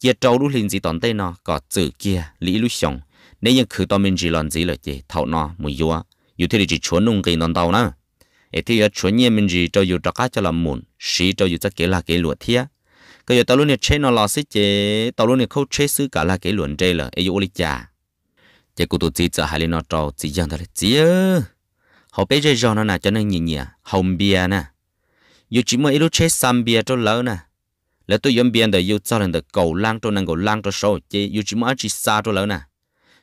kia trâu lúc linh gì toàn tây nó có chữ kia lý lúc xong nếu như cứ tâm mình chỉ làm gì là chứ thầu nó mới yếu yếu thế thì chỉ chuẩn nung cây non tàu na ấy thì chuẩn nhiên mình chỉ cho yếu đặc cho làm mồn sĩ cho yếu chắc cái là cái luật thiệt cái giờ tao luôn nè chơi nó lò xí chế tao luôn nè khâu chơi xứ cả là cái luận chơi là ấy uli cha chế cụ tụi chỉ sợ hai lên nó trâu chỉ giang thôi chỉ ơ họ bây giờ giò nó nè cho nó nhìn nhỉ à. hồng bia nè dù chỉ mới lúc chơi xăm bia cho lỡ nè lỡ tôi yếm bia đời yêu cho lần được cầu lang cho năng cầu lang cho sâu chế dù chỉ mới chỉ xa cho lỡ nè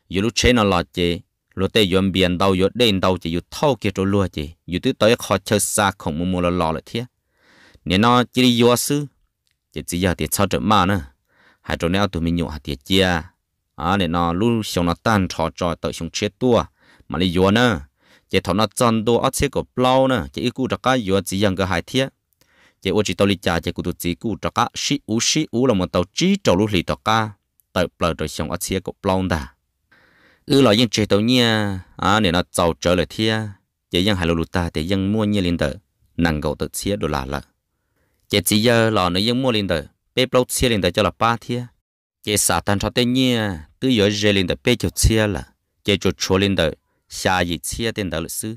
yêu lúc chơi nó lò chế lúc tây yếm bia đâu yêu đen đâu chế yêu thâu kia cho luôn chế yêu tới tới khó chơi xa không mua mua lò là thiệt nên nó chỉ đi yêu sư chỉ chỉ giờ thì sao trở mà nữa hai chỗ nào tụi mình nhổ hạt tiệt chia à để nó lu xong nó tan trò trò tới xong chết tua mà đi vô nữa chỉ thằng nó chân đồ ắt sẽ của plau nữa chỉ cú trắc cái vô chỉ rằng cái hai thiết chỉ ô chỉ tao đi trả chỉ cú tụi chỉ cú trắc cái xí u xí u là một tàu chỉ trâu lu lì trắc cái tới plau tới xong ắt sẽ của plau đã ư là những chế tàu nha, à để nó giàu trở lại thiết chỉ rằng hai lô lụt ta để rằng mua nhia liền tới năng cầu tự chia đồ là lợ chỉ chỉ giờ là nữa giống mua lên tờ bé bao xe lên tờ cho là ba thia chỉ xả tan cho tên nhia tư giờ rê lên tờ bé cho xe là chỉ cho chỗ lên tờ xa gì xe tên tờ lịch sử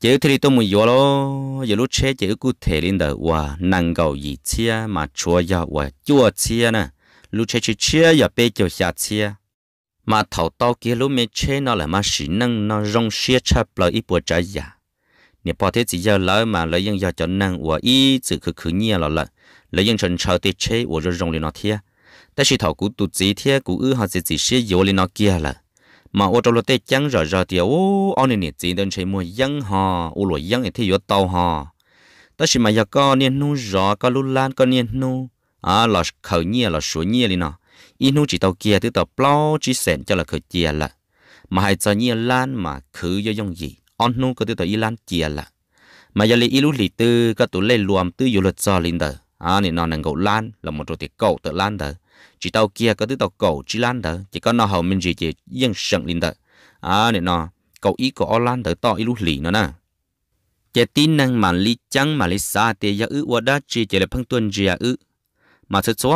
chỉ thì tôi mua vô lo giờ lúc xe chỉ cụ thể lên tờ và năng cầu gì xe mà chúa giờ và chúa xe nè lúc xe chỉ xe giờ bé cho xa xe mà thầu tao kia lúc mẹ chế nó là mà sĩ năng nó rong xe chập lời ít bữa trái giả 你把这只要老嘛，来用要叫人，我一直去去捏了了，来用成朝的车，我就容了那天。但是头股肚子天股二下子只是有了那 kia 了，嘛我着了得讲热热的哦，俺呢只能吃么样哈，我罗样一天要到哈。但是嘛要搞呢弄热，搞弄烂，搞呢弄啊，老是口捏了说捏了呢，一弄只到 kia 都到包只省叫了去接了，嘛还在捏烂嘛，可要用意。on nu có tiêu tờ Iran chia là mà giờ lấy ilu lì tư các tụi lấy luồng tư du lịch cho linh đờ à nên nó năng gấu lan là một chỗ tiệt cầu tự lan đờ chỉ tàu kia có tư tàu cầu chỉ lan đờ chỉ có nó hầu mình gì chỉ yên sừng linh đờ à nên nó cầu ý của ông lan đờ to ilu lì nó nè chỉ tin năng mà lý chăng mà lý xa thì giờ ư qua đó chỉ chỉ là phăng tuân gì à ư mà sự số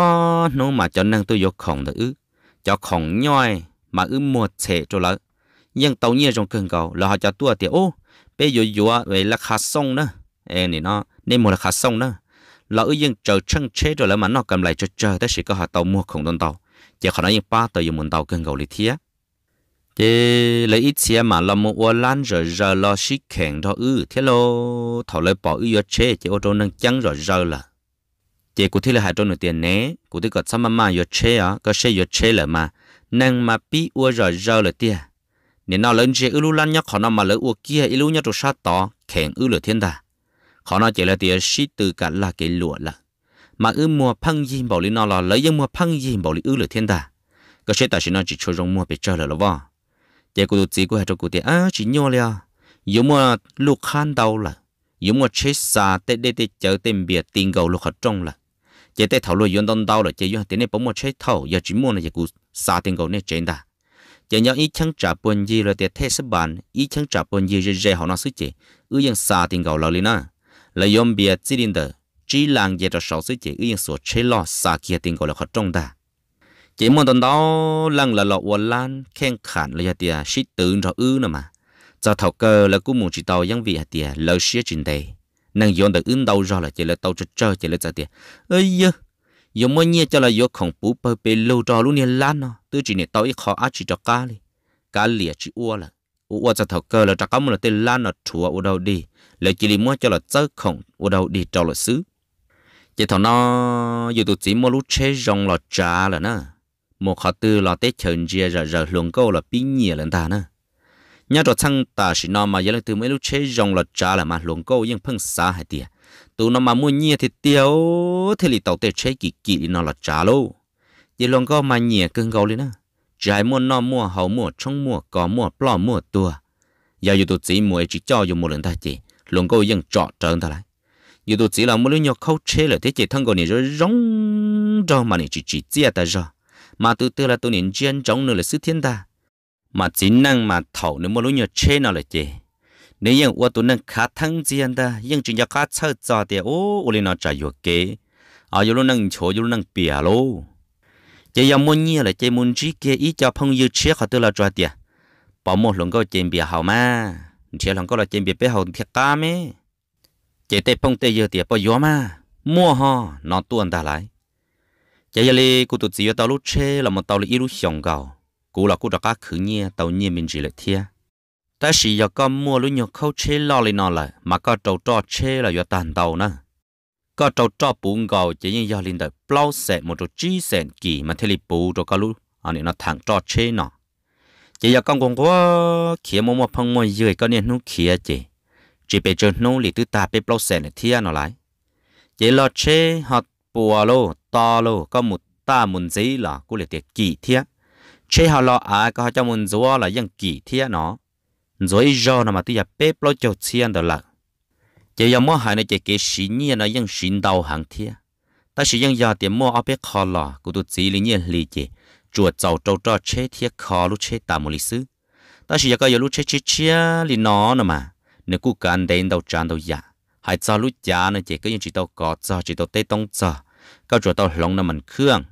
nó mà cho năng tôi vô khổng đờ ư cho khổng nhoi mà ư mua trẻ cho lỡ nhưng tàu nhiên trong cơn cầu là họ cho tua thì ô bây giờ vừa về là khá sông nữa em này nó nên một là khá sông nữa là ở dân chờ chân chế rồi là mà nó cầm lại cho chờ tới sự có họ tàu mua không đơn tàu chỉ họ nói những ba tàu dùng muốn tàu cơn cầu lý thiết chỉ lấy ít xe mà là một ô lan rồi giờ lo xí kẹn đó ư thế lo thảo lấy bỏ ư chế chỉ ô tô nâng chăng rồi giờ là chỉ cụ thể là hai trâu nửa tiền né cụ thể có xăm mà mà chế à, có xe chế là mà nâng mà bị ô rồi giờ là tiền nên nó lớn chế ưu lan nhắc họ nó mà lỡ uộc kia ưu nhắc đồ sát tỏ khen ưu lửa thiên đà họ nó chỉ là tiền sĩ từ cả là cái lụa là mà ưu mua phăng gì bảo lý nó là lấy dân mua phăng gì bảo lý ưu lửa thiên đà cái sẽ tại chỉ nó chỉ cho rong mua bị chơi là lo vò chỉ cô chỉ của hay cho cô thì à chỉ nhau liền yếu mua lục khăn đầu là yếu mua chế xa tê đê tê chở tên bìa tiền gầu lục hạt trong là chế tê thảo lôi yên đông đầu là chế yên tiền này bỏ mua chế thầu giờ chỉ mua là chỉ cụ xa tiền gầu này trên đà giờ nhau ý chẳng trả bồn gì rồi tiệt thế sắp bàn ý chẳng trả bồn gì rồi rẻ họ nói xứ chị ư yên xa tiền gạo lò lên à là yom bia chỉ đến đó chỉ làng giờ cho sáu xứ chị ư yên sổ chế lo xa kia tiền gạo là khó trông ta chỉ muốn tuần đó lăng là lọ uốn lan khen khản là giờ tiệt xít tự rồi ư nữa mà cho thầu cơ là cũng muốn chỉ tàu yang vị hạt tiệt lỡ xía trình đề nàng yom được ứng đâu rồi là chỉ là tàu cho chơi chỉ là giờ tiệt ơi yo mo nye cho la yo khong pu pe pe lo cho lu ne lan no tu chỉ ne tao i kho a chỉ cho ka li ka li chỉ u la u u cho thầu cơ là cho ka mo là tên lan nó thua u đâu đi là chỉ li mo cho là chớ khong u đâu đi cho là xứ chỉ thằng nó yo tu chỉ mo lu che rong là cha là na mo khó tư là tết chần chia rồi rồi luồng câu là pin nhẹ lần ta na nhà trò sang ta chỉ nó mà giờ là từ mấy lu che rong là cha là mà luồng câu nhưng phăng xa hay tiệt tụ nó mà mua nhia thì tiêu thì lì tàu tê chế kì kì nó là trả lô vậy luôn có mà nhia cưng gấu lên á trái mua nó mua hậu mua trong mua có mua bỏ mua tua giờ dù tụi chỉ mua chỉ cho dù một lần thôi chỉ luôn có dân trọ trơn ta lại dù tụi chỉ là một đứa nhỏ khâu chế là thế chỉ thân cầu này rồi rong rong mà này chỉ chỉ chia ta rồi mà từ từ là tôi này chuyên trong nửa là sứ thiên ta mà chỉ năng mà thầu nữa một đứa nhỏ chế nào là chế nếu như tôi tô nâng khá thăng anh ta nhưng chúng ta khá sợ cho thì ô ô lên nó trả yêu kế ở chỗ nâng chỗ chỗ nâng bìa lô chỉ giờ muốn nhiều là chỉ muốn chỉ kia ý cho phong yêu chơi họ tôi là cho tiền bảo một lần có chém bìa hậu mà chỉ lần có là chém bìa bé hậu thiệt cả mê chỉ để phong tê yêu thì bảo nhiêu mà mua ho nó tuôn ta lại chỉ giờ li cụ tụt chỉ tao lúc chê là một tàu li ít lúc xong gạo cụ là cụ cho cá khứ nhia tàu nhia mình chỉ là thiệt ta chỉ giờ có mua lúc nhiều khâu chế lo lên nó là mà có trâu trò chế là do tàn tàu nè, có trâu trò bún gạo chỉ như giờ lên được bao xẻ một trâu chi sẹt kỳ mà thế li bù rồi cái lúc anh này nó thẳng trò chế nó chỉ giờ con cũng có khía mua mua phong mua dưới con nên nó khía chỉ chỉ bây giờ nó lì tứ ta bây bao sẹt này thia nó lại chỉ lo chế họ bùa lô to lô có một ta muốn gì là cũng lì tiệt kỳ thia chế họ lo à có cho muốn gió là dân kỳ thia nó rồi do nó mà tôi giờ bếp lo cho xiên đó là chỉ giờ mua hàng này chỉ cái xí nhia nó vẫn xịn đầu hàng thia ta chỉ vẫn giờ tiền mua ở bé khó lò của tôi chỉ lý nhiên lý chỉ chuột giàu trâu cho chế thia khó lúc chế tạm một lý sư ta chỉ giờ có giờ lúc chế chế chia lý nó nữa mà nếu cứ cần đến đầu tràn đầu giả hãy cho lúc giả nó chỉ có những chỉ tao có cho chỉ tao tê tông cho các chuột tao lông nó mình khương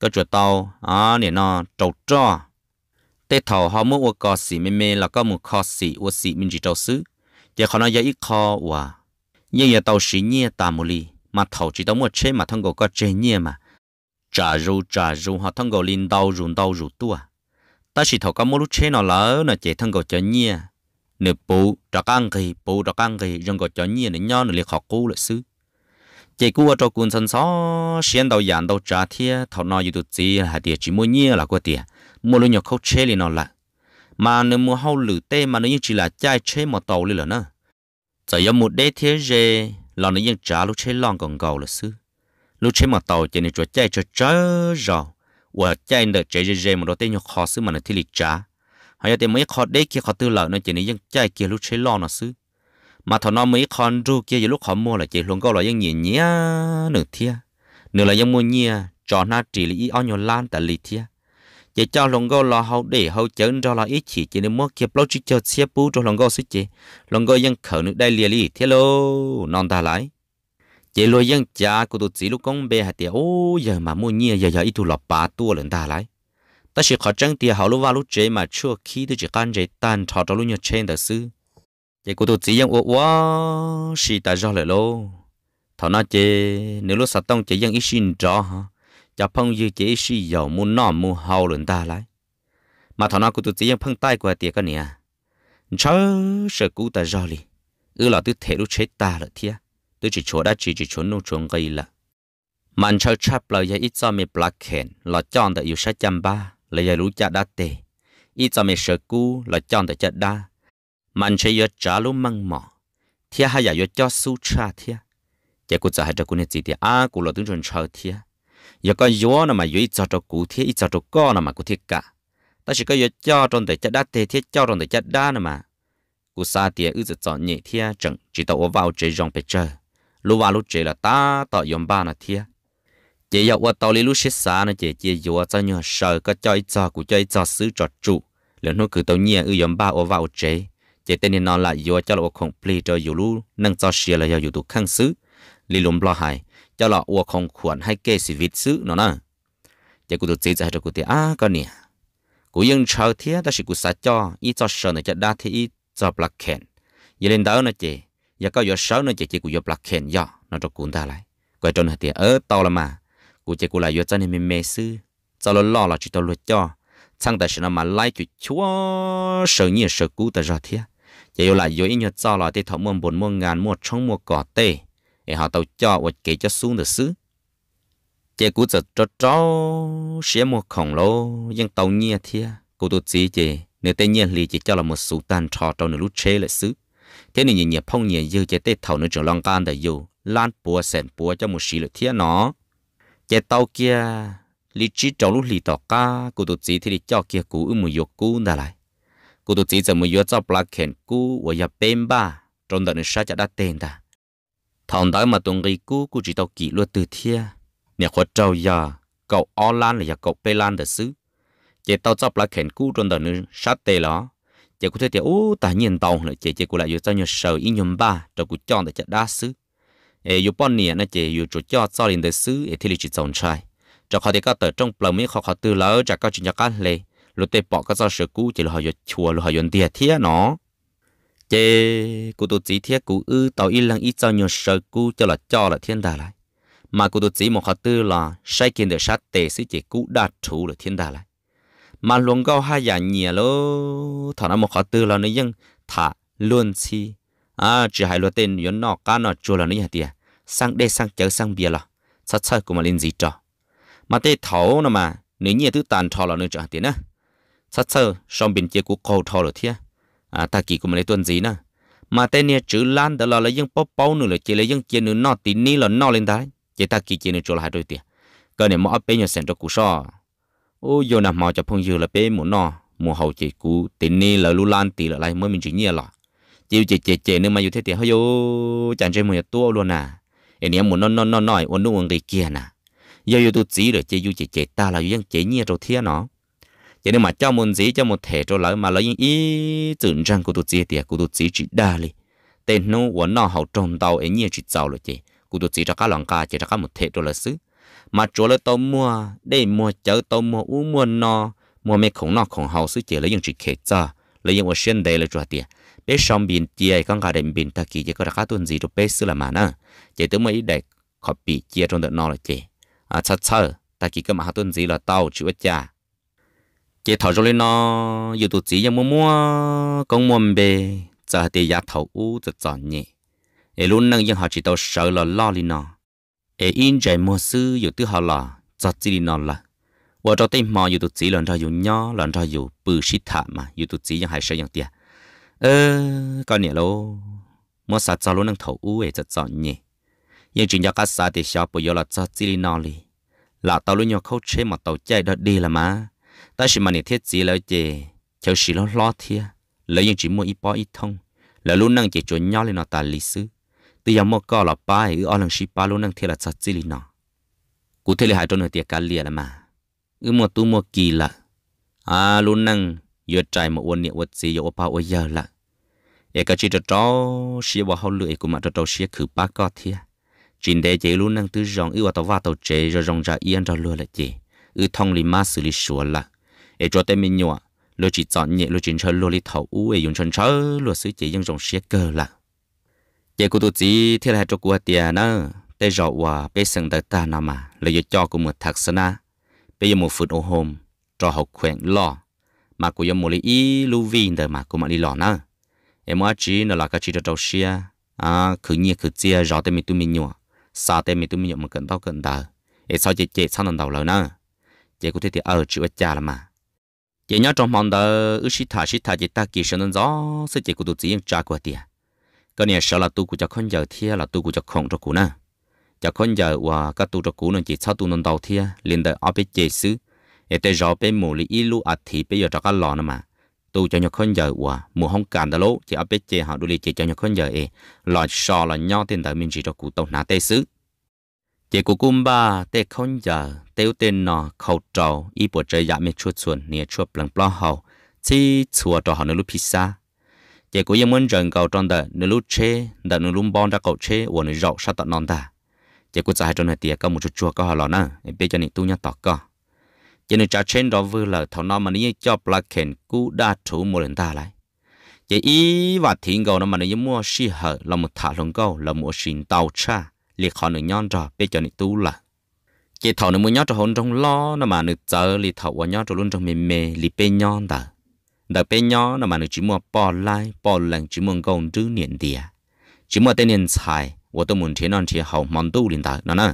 các chuột tao à nè nó trâu trâu tế thầu họ mua ua cò xì mê mê là có một kho xì ua xì mình chỉ trâu xứ giờ họ nói giờ ít kho và nhưng giờ tàu xì nhia tà mù li mà thầu chỉ tao mua chế mà thằng gò có chế nhia mà trả ru trả ru họ thằng gò linh đau rùn đau rù tua ta chỉ thầu có mua lúc chế nó lỡ nó chế thằng gò cho nhia nửa bù trả căng gì bù trả căng gì rong gò cho nhia nửa nho nửa liệt họ cú lại xứ cú ở cho cuốn sân xó xiên đầu giàn đầu trả thia thầu nói dù tụt gì hà tiệt chỉ mua nhia là qua tiệt mua lúa nhọt khâu chế liền nó lại mà nếu mua hâu lử tê mà nó như chỉ là chai chế mà tàu lên là nó giờ giờ một đế thế rê là nó nó ยัง trả lúa chế lon còn gầu là xứ lúa chế mà tàu chỉ nên cho chai cho chớ rồi và chai đợt chế rê rê mà đó tê nhọt khó xứ mà nó thì lịch trả hay là mấy khó đế kia khó tư lợi nó chỉ chai kia lúa chế lon là xứ mà thằng nó mấy con ru kia giờ lúc họ mua là chỉ luôn câu nhỉ nhía nửa thia nửa là mua nhia cho na trị là ý ao nhiều lan tại lì thia chỉ cho lòng go lo hậu để hậu chấn cho lo ít chỉ chỉ nên mua kia bao chỉ cho xe bú cho lòng go suy chế lòng go vẫn khởi nước đây lìa lì thế lô non ta lại chỉ lo vẫn cha của tụi chỉ lúc con bé hạt tiệt ô giờ mà mua nhia giờ giờ ít thu lọ ba tua lần ta lại ta chỉ khó trăng tiệt hậu lúc vào lúc chế mà chưa khi tôi chỉ can chế tan thọ cho lúc nhớ trên đời sư chỉ của tụi chỉ vẫn ô ô xì ta cho lại lô thọ nó chế nếu lúc sát tông chỉ vẫn ít xin rõ ha cho phong dư chỉ suy dầu mu nọ mu hầu lần ta lại mà thằng nó cũng tự chỉ phong tai của tiệt cái nè chớ sợ cú ta rồi li ư là tôi thể lúc chết ta là thia tôi chỉ chỗ đã chỉ chỉ chỗ nô chuồng gây là mà chớ chắp lời ya ít cho mi black hen là chọn tại yêu sách chăm ba là ya lũ cha đã tệ ít cho mi sợ cú là chọn tại cha đa mà chớ ya trả lũ măng mỏ thia hay ya cho su cha thia chỉ cú trả hai cho cú này chỉ thia à cú là tướng chuẩn chờ thia giờ có gió nó mà dưới cho cho cụ thiết cho cho co nó mà cụ thiết cả ta chỉ có giờ cho trong để chất đá thế thiết cho trong để chất đá nó mà cụ xa tiền ư giờ chọn nhẹ thiết chẳng chỉ tao vào chế dòng bề trời lúc vào lúc chế là ta tạo yếm ba nó thiết chỉ giờ qua tao lấy lúc xích xa nó chỉ chỉ gió cho nhau sờ có cho ít cho cụ cho ít cho xứ cho trụ lần nó cứ tàu nhẹ ư yếm ba ô vào chế chỉ tên nó là gió cho là ô không ple cho dù lúc nâng cho xia là do dù tụ khăn xứ lì lùm lo hại cho lọ ua không khuẩn hay kê sĩ vịt sứ nó nè chỉ cụ tổ chức ra cụ thì à con nè cụ yên chờ thế ta chỉ cụ sát cho ít cho sợ này cho đa thế ít cho bạc khen giờ lên đó nó chị giờ có giờ sợ nó chị chỉ cụ giờ bạc khen giờ nó cho cụ ta lại quay trốn thì ở to là mà cụ chỉ cụ lại giờ cho nên mình mê sư cho lo lo là chỉ tao lo cho sang tại sao mà lại chuyện chúa sợ nhiều sợ cụ ta ra thế chỉ là giờ ít nhớ cho là thì thọ mua bốn mua ngàn mua trong mua cỏ tê thì họ tàu cho hoặc kể cho xuống được xứ chế cú giật cho cho sẽ một khổng lồ nhưng tàu nhia thia cô tôi chỉ chế nếu tên nhiên lì chỉ cho là một số tàn trò trong nửa lúc chế lại xứ thế nên nhìn nhẹ phong nhẹ dư chế tết thầu nửa trường long can đầy dù lan bùa sẹn bùa cho một xí lửa thia nó chế tàu kia lì chỉ trong lúc lì tỏ ca cô tôi chỉ thì đi cho kia cú ư một dục cú đã lại cô tôi chỉ giờ một dục cho black hen cú và nhập bên ba trong đợt nửa sát chả đã tên ta thằng đó mà tụng gây cú cũng chỉ tao kỹ luật từ thia nè khó trâu giờ cậu o lan là cậu pê lan đã xứ chị tao chấp là khen cú trong đời nữ sát tê đó chị cũng thấy chị ô ta nhìn tàu là chị chị cũng lại vô cho nhiều sầu ý nhóm ba cho cũng chọn để chặt đá xứ ê vô bọn nè nó chị vô chỗ cho cho đến đời xứ ê thì lịch chị chồng trai cho họ thì các tờ trong plầm mấy họ họ từ lỡ cho các chuyện cho các lệ lúc tê bỏ các do sự cú chỉ là họ vô chùa là họ vô tiệt thia nó chế cụ tổ chỉ thiết cụ ư tàu y lăng ít cho nhiều sợ cụ cho là cho là thiên đà lại mà cụ tổ chỉ một hạt tư là sai kiến được sát tệ sĩ chỉ cụ đa chủ là thiên đà lại mà luôn gao hai giả nhẹ lô thọ nó một hạt tư là nó nhưng thả luôn chi à chỉ hai lô tên yến nọ cá nọ chua là nó nhà tiệt sang đây sang chợ sang bia là sát sát của mà lên gì cho mà tê thấu nó mà nếu như thứ tàn thọ là nó trở tiền á sát sát xong bên kia cụ cầu thọ là thiên à ta kỳ cũng lấy tuần gì nữa mà tên nè chữ lan đó là lấy dân bóp bao nữa là chỉ lấy dân chia nữa nọ tí ní là nọ lên đấy chỉ ta kỳ chia nữa chỗ là hai đôi tiền cái này mà bé nhà sản cho cú so ô giờ nằm mò cho phong dừa là bé muốn nọ mùa hậu chỉ cú tí ní là lu lan tí là lại mới mình chỉ nhẹ lọ chỉ chỉ chỉ chỉ nữa mà như thế thì hơi yo chẳng chơi mùa tua luôn à anh em muốn nọ nọ nọ nọ uống nước uống cái kia nè giờ yo tôi chỉ rồi chỉ yo chỉ chỉ ta là dân chỉ nhẹ rồi thiên nọ thế nên mà cho một gì cho một thể cho lợi mà lợi lấy ý tưởng rằng cụ tụt gì thì cụ tụt gì chỉ đa li tên nó của nó hậu trong tàu ấy nhiều chỉ giàu rồi chị cụ tụt gì cho cá lòng cá chỉ cho cá một thể cho lợi xứ mà chỗ lợi tàu mua đây mua chợ tàu mua u mua no mua mấy khổng nó khổng hậu xứ chỉ lợi những chỉ khệ cho lợi những của xuyên đề là cho tiền bé xong biển chia con gà đệm biển ta kỳ chỉ có cá tuần gì cho bé xứ là mà nè chỉ tới mấy đẹp copy chia trong đợt nó rồi chị à chắc chắc ta kỳ cái mà tuần gì là tàu chịu cha chị thảo cho lên nó dù tụ chỉ mua mua công mua bề giờ thì giá thầu u giật giòn nhẹ để luôn nâng dân họ chỉ tao sợ là lo đi nó ai in chạy mua sư dù tư họ là giật chỉ đi nó là và cho tên mò dù tụ chỉ lần ra dù nhỏ lần ra dù bự xít thả mà dù tụ chỉ dân hải sợ dân tiền ơ con nhẹ lô mua sạt cho luôn nâng thầu u để giật giòn nhẹ nhưng chuyện cho các sa thì sao bây giờ là giật chỉ đi nó li là tao luôn nhau khâu chế mà tao chạy đó đi là má ta chỉ mình thiết gì lợi chè cháu chỉ lo lo thia lợi những chỉ mua ít bó ít thông là luôn năng chỉ chỗ nhau lên nó ta lý sư từ giờ mua co là ba ấy ở lần chỉ ba luôn năng thiết là sát gì lên nó cụ thể là hai trong tiệc cá lìa là mà ư mua tu mua kỳ là à luôn năng giờ trai một uốn niệm vật gì giờ ba uốn giờ là ấy cái chỉ cho cháu xia vào hậu lưỡi của cho cháu xia khử ba co thia chính để chỉ luôn năng tư rong ư vào tàu va tàu rồi rong ra yên rồi lừa là chỉ ư thông lì xử lý sửa là ai cho tên mình nhọ lô chỉ chọn nhẹ lô chính chơi lô li thầu u ai dùng chân chơi lô sứ chỉ dân dòng xe cơ là chỉ cô tôi chỉ thế là cho cô tiền nữa để rồi qua bây sừng đời ta nằm mà lấy cho cô một thạc sơn à bây giờ một phút ô hôm cho học quen lo mà cô giờ một lý ý lưu vin đời mà cô mà đi lo nữa em nói chỉ nó là cái chỉ cho trâu xe à cứ nhẹ cứ chia rõ tên mình tu mình nhọ xa tên mình tu mình nhọ mà cần tao cần tao em sao chỉ chỉ sao lần đầu lâu nữa chỉ cô thấy thì ở chịu cha là mà giờ nhớ trong mòn đó ước sĩ thả sĩ thả chỉ ta kỳ sơn gió sẽ chỉ của tụi chỉ trả qua đi. cái này sợ là tu của cho con giờ thia là tu của cho không cho cũ nè cho con giờ và các tu cho cũ nên chỉ sau tu nên đầu thia liền đợi áp bên chế xứ để tới rõ bên mù lý ilu ắt thì bây giờ cho các lò nữa mà tu cho nhau con giờ và mù không cản đó lỗ chỉ áp bên chế họ đuổi đi chỉ cho nhau con giờ ấy lò sò là nhau tiền đợi mình chỉ cho cụ tông nã tê xứ chỉ của cung ba tê con giờ tiêu tên nó khẩu trầu y bộ trời dạ mẹ chuột xuân nè chuột bằng lo hầu, chỉ chua trò họ nó lúc pizza chỉ có những muốn rừng cầu trong đời nó lúc chế đời nó lúc bon ra cầu chế và nó rậu sát tận non ta chỉ có giải trong này tiệt có một chút chua có họ lọ nè bây giờ này tu nhá tọt co chỉ nên trả trên đó vừa là thằng nó mà nó cho plaken cú đa thủ một lần ta lại chỉ ý và thiên cầu nó mà nó mua xì hở là một thả lồng câu là một xin tàu cha liệt họ nó nhon rồi bây giờ này tu là cái thầu nó muốn nhót cho hồn trong lo nó mà nó chờ lì thầu và nhót cho luôn trong mềm mềm lì bê nhon ta đợt bê nhon nó mà nó chỉ mua bỏ lại bỏ lằng chỉ muốn gồng chữ niệm địa chỉ mua tên niệm xài và tôi muốn thế non thế hậu mòn tu liền ta nó nè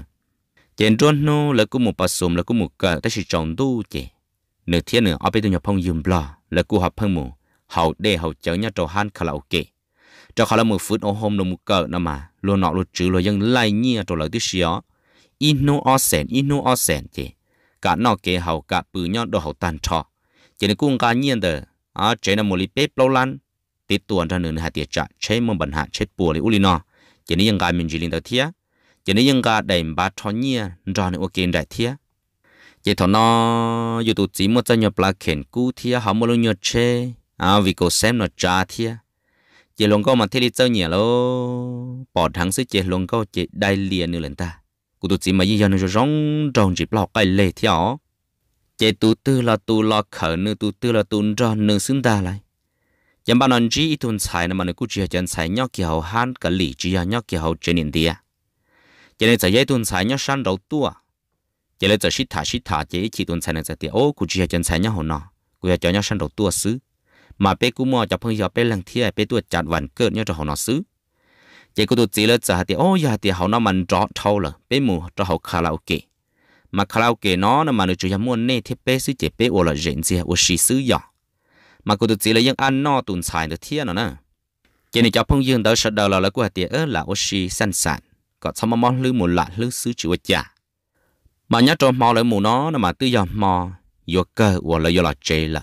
trên trôn nó là cũng một bà sùm là cũng một cờ ta chỉ trồng tu chứ nửa thiên nửa ở bên tôi nhập phong yếm bờ là cũng học phong mù hậu đệ hậu chở nhau cho han karaoke cho khá là một phút ô hôm là một cờ nó mà luôn nọ luôn chữ luôn dân lại nhia cho lợi tí xíu inu o inu o sen chị cả nó kể hậu cả bự nhau đồ hậu tàn trọ chỉ nên cũng cả nhiên đời à chế là một lý bếp lâu lan tít tuần ra nửa hạt tiệt chặt chế mông bẩn hạ chết bùa li uli nó chỉ nên những cái mình chỉ linh đầu thía chỉ nên những cái đầy ba trọ nhiên rồi nên ok đại thía chỉ thọ nó dù tụ chỉ một chân nhập lá khen cú thía họ mua luôn nhớ chế à vì cô xem nó trả thía chỉ luôn có mà thế đi chơi nhẹ lo, bỏ thắng sức chỉ luôn có chỉ đại liền nữa lần ta cụ tụt chỉ mà gì giờ nó rong tròn chỉ lo cái lệ theo chế tu tư là tu là khở nữ tu tư là tu cho nữ xứng đa lại chẳng bao nón chỉ ít tuần xài nằm mà nữ cụ chỉ chân xài nhóc kia hậu han cả lì chỉ là nhóc kia hậu trên nền địa này nên xài tuần xài nhóc san đầu tua cho nên giờ xít thả xít thả chế chỉ tuần xài này giờ thì ô cụ chỉ chân xài nhóc hậu nọ cụ cho nhóc san đầu tua xứ mà bé cụ mò cho phong giờ bé lần thi bé tua chặt vằn cơn nhóc cho hậu nọ xứ chỉ có tôi chỉ là giờ thì ôi, giờ thì họ nó mình rõ thâu là bé mù cho họ karaoke mà karaoke nó nó mà nó chủ yếu muốn nè thì bé sư chỉ bé ô là rèn gì ô sĩ sư nhỏ mà cô tôi chỉ là những ăn no tuần xài được thiên nó nè chỉ này cho phong dương đỡ sợ đầu là là của hạt tiền ớ là ô sĩ san san, có xong mà món lư một lạ lư sư chịu chả mà nhớ cho mò lại mù nó nó mà tư giờ mò vô cơ ô là vô là chê là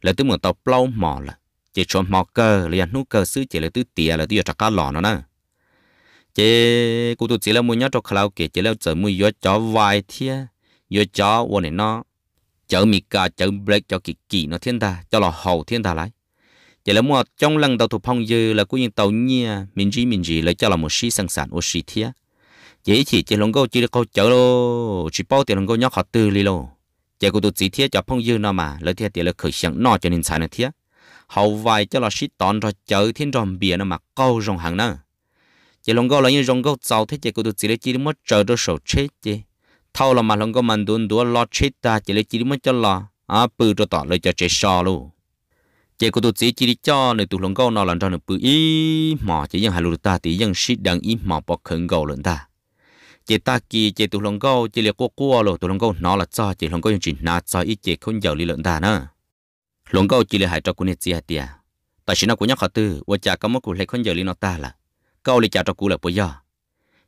là tư mượn tàu plau mò là chỉ cho mò cơ là nu cơ sư chỉ là tư tiệt là tư giờ trắc cá lò nó nè chế cụ tụ chỉ là mua nhát cho khâu kể chỉ là chở mua yếu cho vài thiên yếu chó vô này nó chở mì cà chở black chở kỳ kỳ nó thiên ta cho là hậu thiên ta lại chỉ là mua trong lần tàu thuộc phong dư là cũng như tàu nhia mình gì mình gì lấy cho là một sĩ sẵn sàng ô sĩ thiên chỉ chỉ chỉ lòng câu chỉ được câu chở lô chỉ bao tiền lòng câu nhớ họ tư li lô chỉ cụ tụ chỉ thiên cho phong dư nó mà lấy thiên tiền là khởi sáng nọ cho nên xài nó thiên hậu vài cho là sĩ tòn rồi chở thiên rồng bìa nó mà câu rồng hàng nữa chỉ lòng gò là như rong gò giàu thế chỉ cụ tụ chỉ lấy chỉ mất chờ đôi sầu chết chỉ thâu là mà lòng gò mình đun đua lo chết ta chỉ lấy chỉ mất cho lo à bự cho tỏ lời cho chết sò luôn chỉ cụ tụ chỉ chỉ cho nên tụ lòng gò nó làm cho nên bự ý mà chỉ những hà lụt ta thì những sĩ đang ý mà bỏ khẩn gò lợn ta chỉ ta kỳ chỉ tụi lòng gò chỉ lấy cua cua luôn tụi lòng gò nó là cho chỉ lòng gò chỉ nát cho ít chỉ không giàu lý lợn ta nữa lòng gò chỉ lấy hại cho cụ này chỉ hạt tiền tại sao nó cũng nhắc họ tư và chả có một cụ lấy không giàu lý nó ta là câu lịch chả cho cú là bây giờ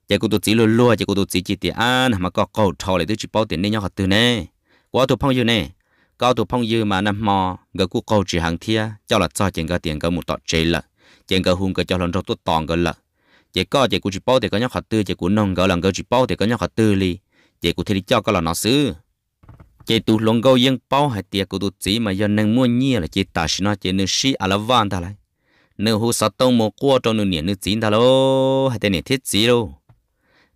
chỉ cô tôi chỉ luôn luôn chỉ cô tôi chỉ chỉ tiền ăn mà có câu thò lại tôi chỉ bảo tiền nên nhau học từ nè qua tôi phong dư nè câu tôi phong dư mà năm mò gỡ cú câu chỉ hàng thia cho là cho tiền cái tiền cái một tọt chế lợ tiền cái hung cái cho lần trong tôi toàn cái lợ chỉ có chỉ cô chỉ bảo tiền có nhau học từ chỉ cô nông gỡ lần gỡ chỉ bảo tiền có nhau học từ li chỉ cô thì cho có là nó xứ chỉ tu lông gâu yên bảo hai tiền cô tôi chỉ mà giờ nâng mua nhia là chỉ ta xin nó chỉ nâng xí à là van ta lại nếu hồ sát tông mồ cua trong nửa niệm nửa chín thà lô hay tên niệm thiết gì lô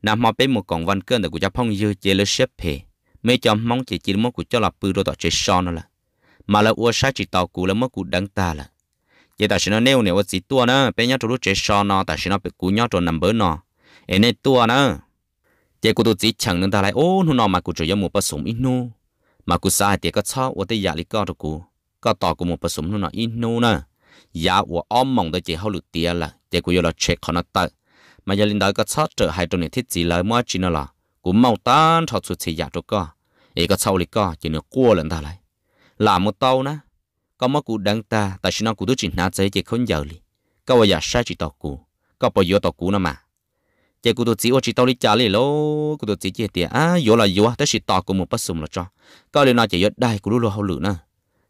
nằm mà bên một cổng văn cơn để của cha phong dư chế lơ xếp phe mấy cho mong chỉ chỉ mất của cho là bự đôi tọt chế son nó là mà là ua sai chỉ tàu cú là mất của đắng ta là vậy ta chỉ nó nêu nêu chỉ tua nó bên nhau trong lúc chế son nó ta chỉ nó bị cú nhau trong nằm bớ nó em nên tua nó chế cú tôi chỉ chẳng nên ta lại ô nó nó mà cú chỉ có một bát súng ít nô mà cú sai thì có sao ua tây giải dạ lý co cho cú có tàu cú một bát súng nó nó ít nô nữa giá của ông mong tới chỉ hậu lực tiền là để của là check con ta mà giờ linh đời có sát trở hai trong này thiết gì lời mua chỉ nó là cũng mau tan thọ xuất chỉ giá cho dạ co ấy có sau lịch co chỉ nó cua lần ta lại làm một tàu na có mất cụ đăng ta tại sao nó cụ tôi chỉ nát giấy chỉ không giờ li có bây giờ sai chỉ tàu cụ có bao giờ tàu cụ nó mà chỉ cụ tôi chỉ ở chỉ tàu đi trả li lô cụ tôi chỉ che tiền à vô là vô tới chỉ tàu cụ một bát sum là cho có liền nói chỉ ở đây cụ luôn hậu lự nè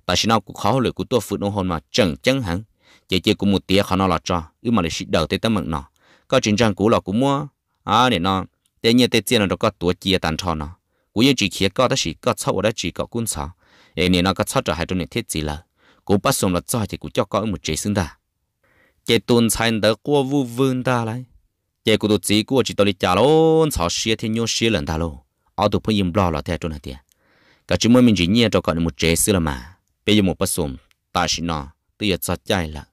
tại sao nó cụ khó lự cụ tôi phụ nó hồn mà chẳng chẳng hẳn chị chị cũng một tía khó nó là cho ư mà lại xịt đầu tới tấm mực nó có chuyện trang cũ là cũng mua à để nó để nhiên tới tiền nó có tuổi chia tàn cho nó cũng như chỉ kia có đó chỉ có sâu đó chỉ có cuốn sọ để nên nó có sót trở hai trong này thiết gì là cũng bắt sống là cho thì cũng cho có một chế sinh ta chị tuần xanh đỡ qua vu vương ta lại chị cũng tụt chỉ của chỉ tới đi trả luôn sọ xia thì nhau xia lần ta luôn ở tụi phải im lo là thế trong này tiền cả chúng mình chỉ nhiên cho có một chế sinh là mà bây giờ một bắt sống ta chỉ nó tôi giờ cho chạy là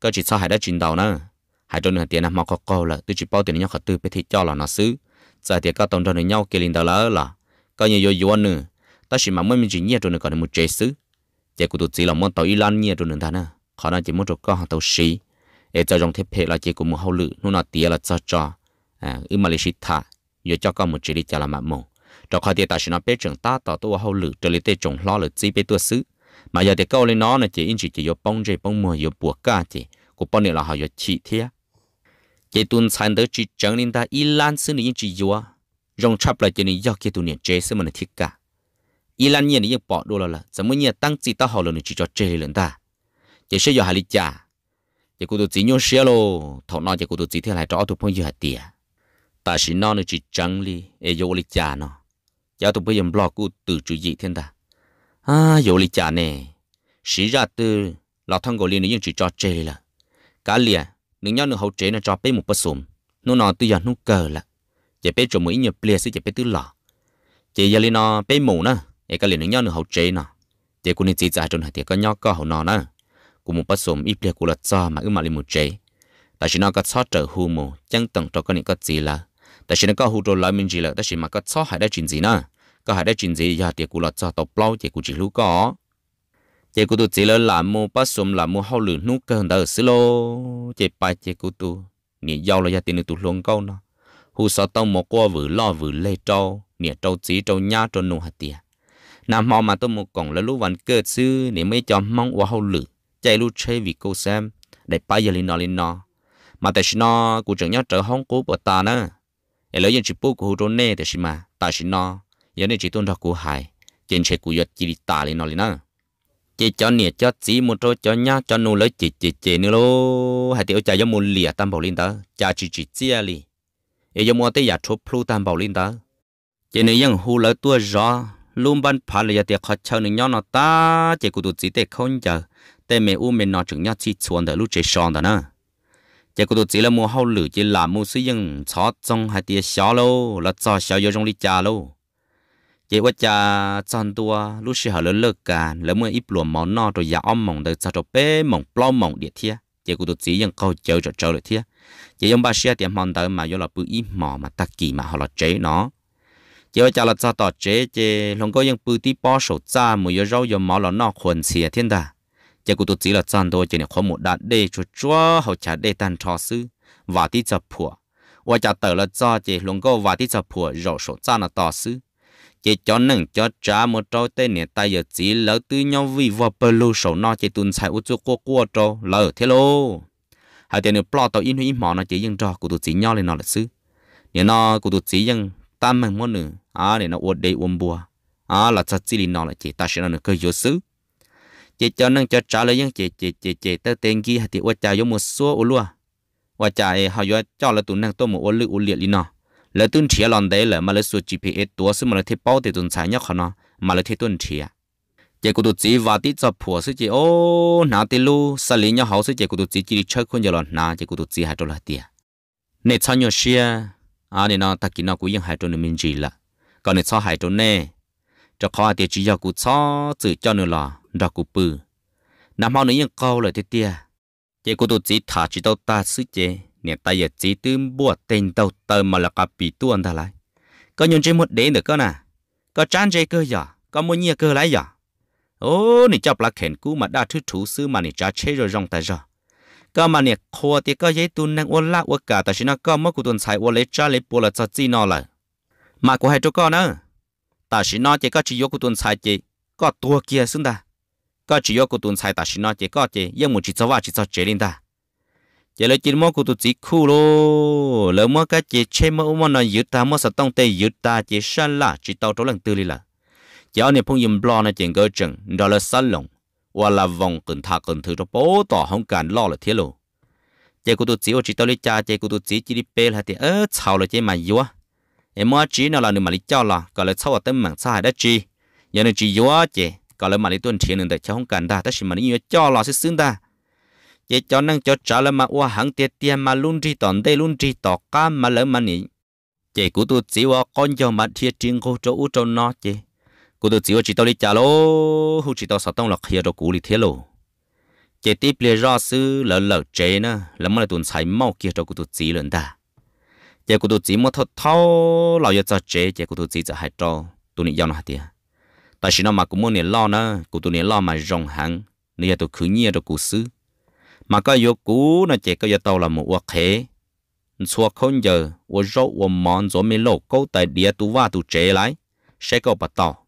cơ chỉ sao hải đã chuyển đầu nữa hải trốn nửa tiền nào mà có câu là tôi chỉ bao tiền nhau khởi tư biết thì cho là nó xứ giờ thì các tổng trốn nhau kia liền đầu là coi như vô nữa ta chỉ mà mới mình chỉ nhẹ trốn nửa còn một chế xứ chế của tôi là muốn tàu ilan nhẹ trốn nửa thằng nữa khó nói chỉ muốn trốn con hàng tàu xí để cho dòng thép là chế của hậu lự nó là là cho cho à ư mà lấy xí thả cho con một chỉ là mà mồ cho khỏi tiền ta chỉ nói biết trường ta tàu tôi hậu lự trở lại tê trồng lo là chỉ biết tôi xứ mà giờ thì câu lên nó là chỉ in chỉ chỉ có bông chỉ bông mùa có bùa cả chỉ của bông này là họ có chỉ thế chỉ tuần sản tới chỉ chẳng nên ta ít lan xứ này in chỉ có rong chắp lại cho nên do cái tuần này chế xứ mà này cả ít lan nhiên này bỏ đồ là là 怎么 nhiên tăng chỉ ta họ là chỉ cho chế lên ta chỉ sẽ do hà lý trả chỉ cô tôi chỉ nhớ xe lo thọ nó chỉ cô tôi chỉ thế lại cho tôi phong như hạt tiền ta chỉ nó là chỉ chẳng li e yo lý trả nó giờ tôi bây giờ blog của từ chủ gì thiên ta à dỗ lì chả nè xí ra từ là thằng gọi liền những chỉ cho chê là cá lìa những nhau nửa hậu chế nó cho bé một bát sùm nó nọ từ giờ nó cờ là chỉ bé trộm mấy nhiều plea sẽ chỉ bé tứ lọ chỉ giờ liền nó bé mù nữa ấy cá liền những nhau nửa hậu chế nọ chỉ cũng nên chỉ giải trong hai tiệc có nhau có hậu nọ nữa cũng một ít plea cũng là cho mà ư mà liền một chế tại chỉ nó có xót trở hù mù chẳng tận cho con những có gì là tại chỉ nó có hù đồ lại mình gì là tại chỉ mà có xót hại đã chuyện gì nữa ก็หาได้จริงจีอยากเดียกูหลอดจอตบเปล่าเจกูจิรู้ก็เจกูตัวจีเลยหลามโมปัสสมหลามโมเข้าหลือนุกเกินเดอสิโลเจไปเจกูตัวเนี่ยยาวเลยอยากเตียนตัวลงเก้าเนาะหูสอต้องมกัววือล่อวือเล่เจ้าเนี่ยเจ้าจีเจ้าหญ้าเจ้าหนูหัดเตียนามอมาตัวมกล่องแล้วรู้วันเกิดซื้อเนี่ยไม่จอมมองว่าเข้าหลือใจรู้ใช้วิโกแซมได้ไปยาลินอลินอมาแต่ชินอกูจังยอดเจอห้องกูปวดตาเนอะเอแล้วยังชิปูกูโดนเน่แต่ชิมาตาชินอ giờ này chỉ tuân ra cú hài trên xe cú giật chỉ tả lên nó lên nữa chỉ cho nè cho chỉ một chỗ cho nhá cho nô lấy chỉ chỉ chỉ nữa lô hai tiểu cha giống muốn lìa tam bảo linh đó cha chỉ chỉ chia li ấy giống muốn tới nhà chốt plu tam bảo linh đó chỉ này ยัง hù lấy tua rõ luôn ban phá là tiệt khó chờ nên nhó nó ta chỉ cụ tụt chỉ tệ không chờ tệ mẹ u mẹ nó chừng nhá chỉ chuồn để lúc chỉ sòn đó chỉ cụ tụt chỉ là mua hậu lử chỉ là mua sử dụng chó trong hai tiệt xó lô cho xó vô trong ly trà lô vậy ว่าจะจอนตัวลูกเสือเลิกเลิกกันแล้วเมื่ออีปลวมมอนนอตัวยาอ้อมมองเดจะจบเป้มองปล้อมมองเดียเทียเจ้ากูตัวจียังเขาเจ้าจะเจ้าเลยเทียเจ้ายังบาเชียเตียมอนเดิมมาโยลปื้อีหมอมาตะกี้มาหอลเจ้เนาะเจ้าจะละจอต่อเจ้เจ้ลงก็ยังปื้ที่ป้อโสจ้ามือยเรายมมอหลอนนอควรเสียเทียนดาเจ้ากูตัวจีละจอนตัวเจ้าเนี่ยขอหมดดัดเดชัวชัวเขาจะเดตันทอซื้อว่าที่จะผัวว่าจะเต๋อละจอเจ้ลงก็ว่าที่จะผัวเราโสจ้าน่ะต่อซื้อ chỉ cho nâng cho trả một trâu tên nè tay giờ chỉ lỡ tư nhau vì vợ bờ lù sầu no chỉ tuân xài út cho cô cô trâu lỡ thế lô hai tiền nữa bỏ tàu yên huy mỏ nó chỉ dừng trò của tụi chỉ nhau lên nó là sư nè nó của tụi chỉ dừng tam mang món nữa à để nó ổn đây ổn bùa à là thật chỉ nó là chỉ ta sẽ nó cơ yếu sư chỉ cho nâng cho trả lời những chỉ chỉ chỉ chỉ tới tên kia thì uất trả giống một số uốn lúa uất trả họ uất cho là tụi nâng tôi một uốn lự uốn liệt đi nó lỡ tuân chia lòn đấy là mà lỡ số GPS tua số mà lỡ thiết bao thì tuần sai nhóc hả nó mà lỡ thiết tuân chia chỉ cụ tụt chỉ và tít cho phù số chỉ ô nà tê lu xử lý nhau hậu số chỉ cụ tụt chỉ chỉ chơi khuôn cho lòn nà chỉ cụ tụt chỉ hai chỗ là tiền nè sao nhau xia à nè nó ta kỹ nó cũng hai chỗ nữa mình chỉ là còn nè sao hai chỗ nè cho khó thì chỉ giờ cụ sao tự cho nữa là đó cụ bự nằm mau nữa ยัง câu lại thế tiền chỉ cụ tụt chỉ thả chỉ đâu ta sức chỉ nè ta giờ chỉ tư bùa tên đầu tờ mà là cả bị anh ta lại có nhân chơi một đến được cơ nè có chán chơi cơ giờ có muốn nhiều cơ lại giờ ô nè chọc là khen cú mà đã thứ thủ sư mà nè cha chế rồi rong ta giờ có mà nè khô thì có giấy tu năng ôn lạc ôn cả ta chỉ nó có mất của tuần sai ôn lấy cha lấy bùa là cho chi nó lại mà của hai chỗ con nữa ta chỉ nó chỉ có chỉ yếu của tuần sai chỉ có tua kia xuống ta có chỉ yếu của tuần sai ta chỉ nó chỉ có chỉ nhưng một chỉ cho vào chỉ cho chế linh ta giờ lấy chín món của tụi chỉ khu lô lỡ món cá chỉ chê món món nó giữ ta món sắt tông tê giữ ta chỉ san là chỉ tàu trâu lần tư đi là giờ anh em phong yếm lo này chuyện cơ chừng đó là sơn lồng và là vòng cần thà cần thứ cho bố tỏ không cần lo là thế lộ giờ của tụi chỉ chỉ tàu lấy cha giờ của tụi chỉ chỉ đi bê là thì ớ chào là chơi mà yếu em món chỉ nào là nửa mà lấy cho là còn lại sau ở tâm mạng sai đã chi giờ này chỉ yếu chứ còn lại mà lấy tuần thiền nữa để cho không cần ta ta chỉ mà lấy cho là sẽ xứng ta ye cho năng cho trả lời mà ua hẳn tiền tiền mà luôn tri tòn đây luôn tri tỏ cá mà lỡ mà nị chị cụ tôi chỉ vào con giờ mà thiệt chiến cô cho u cho nó chị cụ tôi chỉ vào chỉ tao đi trả lo, hú chỉ tao sao tao lọc hiền cho cụ đi thế lô chị tiếp liền ra sư lỡ lỡ chế na lỡ mà là sai mau kia cho cụ tôi chỉ lần ta chị cụ tôi chỉ mà thật thâu lão giờ cho chế chị cụ tôi chỉ cho hai trâu tôi nghĩ giao nó tiền tại sao mà cũng muốn nè lo na, cụ tôi nè lo mà rong hẳn nè giờ tôi cứ nhia cho cụ sư mà có yêu cũ nó chỉ có yêu tàu là một vật thế xua không giờ vô rỗ vô mòn rồi mới lộ câu tại địa tu va tu chế lại sẽ có bắt tàu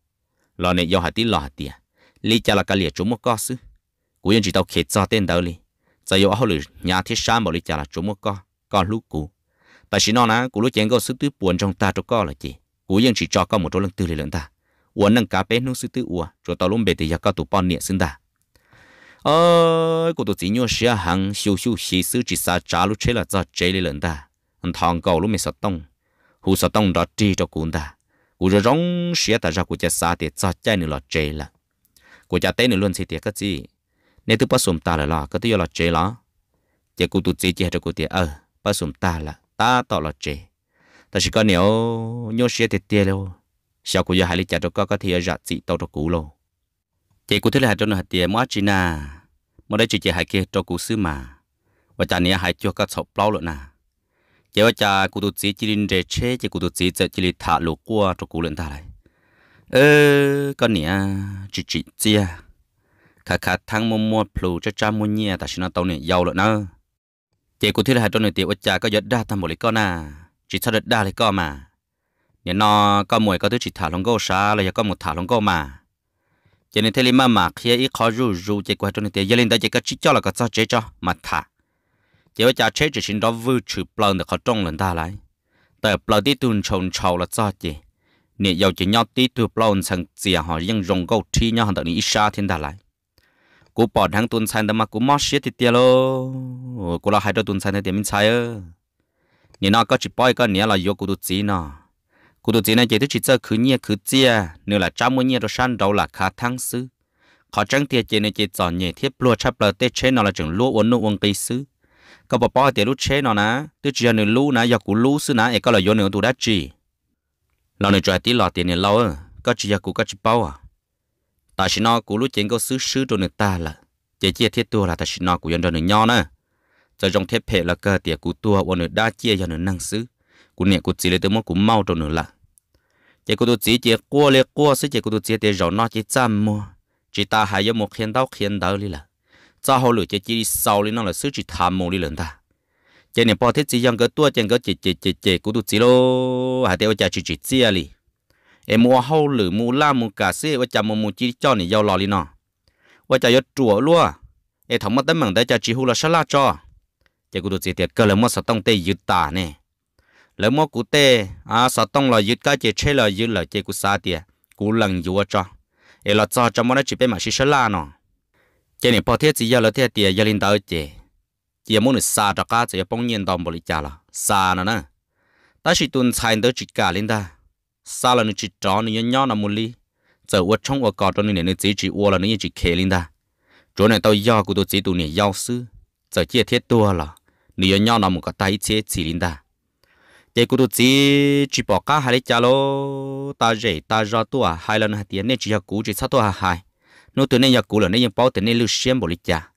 lo này yêu hạt tí lò hạt tía lý cha là cái liệt chúng một co sư cuối yên chỉ tàu khét cho tên đầu li giờ yêu hậu lử nhà thiết sa bảo lý cha là chúng một co co lúc cũ, tại xin nó ná cú lúc chén câu sư tứ buồn trong ta cho co là gì cuối yên chỉ cho co một chỗ lần tư lý lần ta uốn nâng cá bé nước sư tứ uа cho tàu luôn bể thì giờ co tụ pon niệm sinh ta ờ cô tôi nhớ xe hàng siêu siêu xí sư chỉ xa trả lúc chế là do chế lên lần anh thằng cầu lúc mình sợ tông hù sợ tông đó cho cuốn ta cú rồi rong xe ta ra của cha xa thì cho chạy nữa là chế là của cha té nữa luôn xí tiệt cái gì nếu tôi bắt sum ta là lo cái tôi là chế lo chỉ cú tôi chỉ chỉ cho cú tiệt ờ bắt sum ta là ta tỏ là chế ta chỉ có nếu nhớ xe thì tiệt đâu sao cú giờ hai lý cha cho có cái ra chỉ tao cho cú luôn chị cũng thấy là cho nó hạt tiền mua chi mua đây chị chị hai kia cho cụ xứ mà và cha nia hạt cho các sọp bao luôn nè chị và cha cụ tụt chỉ chỉ linh để chế chị cụ tụt chỉ chỉ chỉ thả lụa qua cho cụ lên ta lại ơ con nia chị chị chia khá khá thang mua mua plu cho cha mua nhia ta xin nó tàu này giàu luôn nè chị cũng thấy là cho nó tiền và cha có giật đa tham một lấy con à chỉ sao đa lấy con mà nhà nó có mùi có thứ chị thả lông gô xa là có một thả lông gô mà cho nên thế mà mà khi ấy khó rủ rủ chỉ qua trong này giờ lên đó chỉ có chỉ cho là có cho chế cho mà thả chỉ với cha chế chỉ xin đó vư trừ plon được khó trong lần ta lại tại plon đi tuôn trồng trầu là cho chị nè giàu chỉ nhau đi tuôn plon sang chìa họ ยัง rồng câu thi nhau hàng đợt này ít xa thiên ta lại cú bỏ thằng tuần sang đó mà cú mất xí thì tiệt lô cú là hai đứa tuần sang thì tiệt mình sai ơ Nên nó có chỉ bói có nè là vô cú tụt gì nào cụ tụi chị này chị tôi chỉ cho cứ nhia cứ chia nữa là trăm mươi nhia đồ san đầu là khá thăng sư khó trắng tiệt chị này chị chọn nhẹ thiết lúa chắp lợt tê chế nó là chừng lúa uốn nụ uốn cây sư có bỏ bảo tiệt lúa chế nó nè tôi chỉ nửa lúa nè giờ cú lúa sư ấy có là vô nửa tụi đã chỉ lo nửa trái tí lọ tiền nè lâu ơ có chỉ giờ cú có chỉ bảo à tại sao nó cụ lúa chén có sư sư đồ nửa ta là chị chia thiết tua là tại sao nó cú dân đồ nửa nho nè giờ trong thiết hệ là cơ tiệt cụ tua uốn nửa đa chia giờ nửa năng sư cú nè cú chỉ lấy tới mốt cú mau trâu nữa là chỉ cú tu chỉ chỉ cua lấy cua sẽ chỉ cú tu chỉ để rào nó chỉ chăm mua chỉ e ta hay có một khiến đau khiến đau đi là cho họ lựa chỉ chỉ sau đi nó là sứ chỉ tham mua đi lần ta chỉ nè bỏ thiết chỉ dân cái tua chân cái chỉ chỉ chỉ chỉ cú tu chỉ lô hay theo cha chỉ chỉ chia đi em mua hậu lử mua la mua cả sĩ và cha mua mua chỉ cho nè giao lò đi nó và cha yết chùa luôn em thằng mất tấm mảng đấy cho chỉ là hula sala cho chỉ cú tu chỉ tiệt cái là mất sao tông tây yết ta nè lỡ mua cụ tê à sao tông là dứt cái chế chế là dứt là chế cụ xa tiệt cụ lần dùa cho ế là cho cho món nó chỉ bé mà xí xí la nọ chế này bỏ thiết gì giờ là thiết tiệt giờ linh tới chế giờ muốn được xa cho cá chỉ bông nhiên đồng bồi trả là xa nữa nè ta chỉ tuân sai tới chỉ cả linh ta xa là nó chỉ trỏ nó nhỏ nó muốn đi giờ uất chong uất cọ cho nên nó chỉ chỉ uất là nó chỉ khê linh ta chỗ này tao giờ của tôi chỉ tụi này giao sư giờ chia thiết tua là nó nhỏ nó một cái tay chế chỉ linh ta để cô chỉ chỉ bỏ cả hai chả lô ta rể ta ra tua hai lần hai tiền nên chỉ cũ chỉ sát tua hai nô tụi nên cũ là nên bảo tiền nên lưu xem bộ lịch chả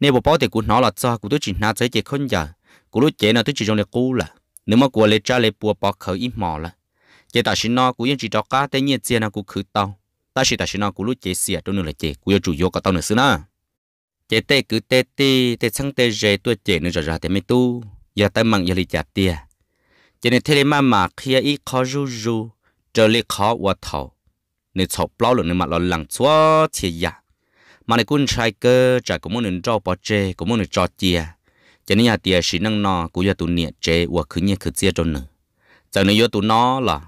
nên bộ bảo tiền cú nó là cho cú tôi chỉ na chơi chỉ không giờ cú lúc chế nó tôi chỉ trong lịch cú là nếu mà cú lấy cha lấy bùa bỏ khẩu ít mỏ là chế ta xin nó cú vẫn chỉ cho cả tên nhiên chia nó cú khử tao ta xin ta xin nó cú lúc chế xỉa tôi nữa là chế cũ yêu chủ yếu cả tao nữa xứ na chế tê cứ tê tê tê sang tê rể tôi chế nữa rồi ra thì mới tu giờ tao mặn giờ lịch chả tiền cho nên thế nên mà mà khi ý khó ru ru trở lại khó quá thầu nên chọc bao lần mà lo lắng xóa chỉ ya mà này quân sai cơ trả cũng muốn nên cho bỏ chê cũng muốn nên cho tiền, cho nên nhà tiền sĩ năng nọ cũng giờ tụ nhiệt chê và cứ nhiệt cứ chia cho nữa chẳng nên giờ tụ nó là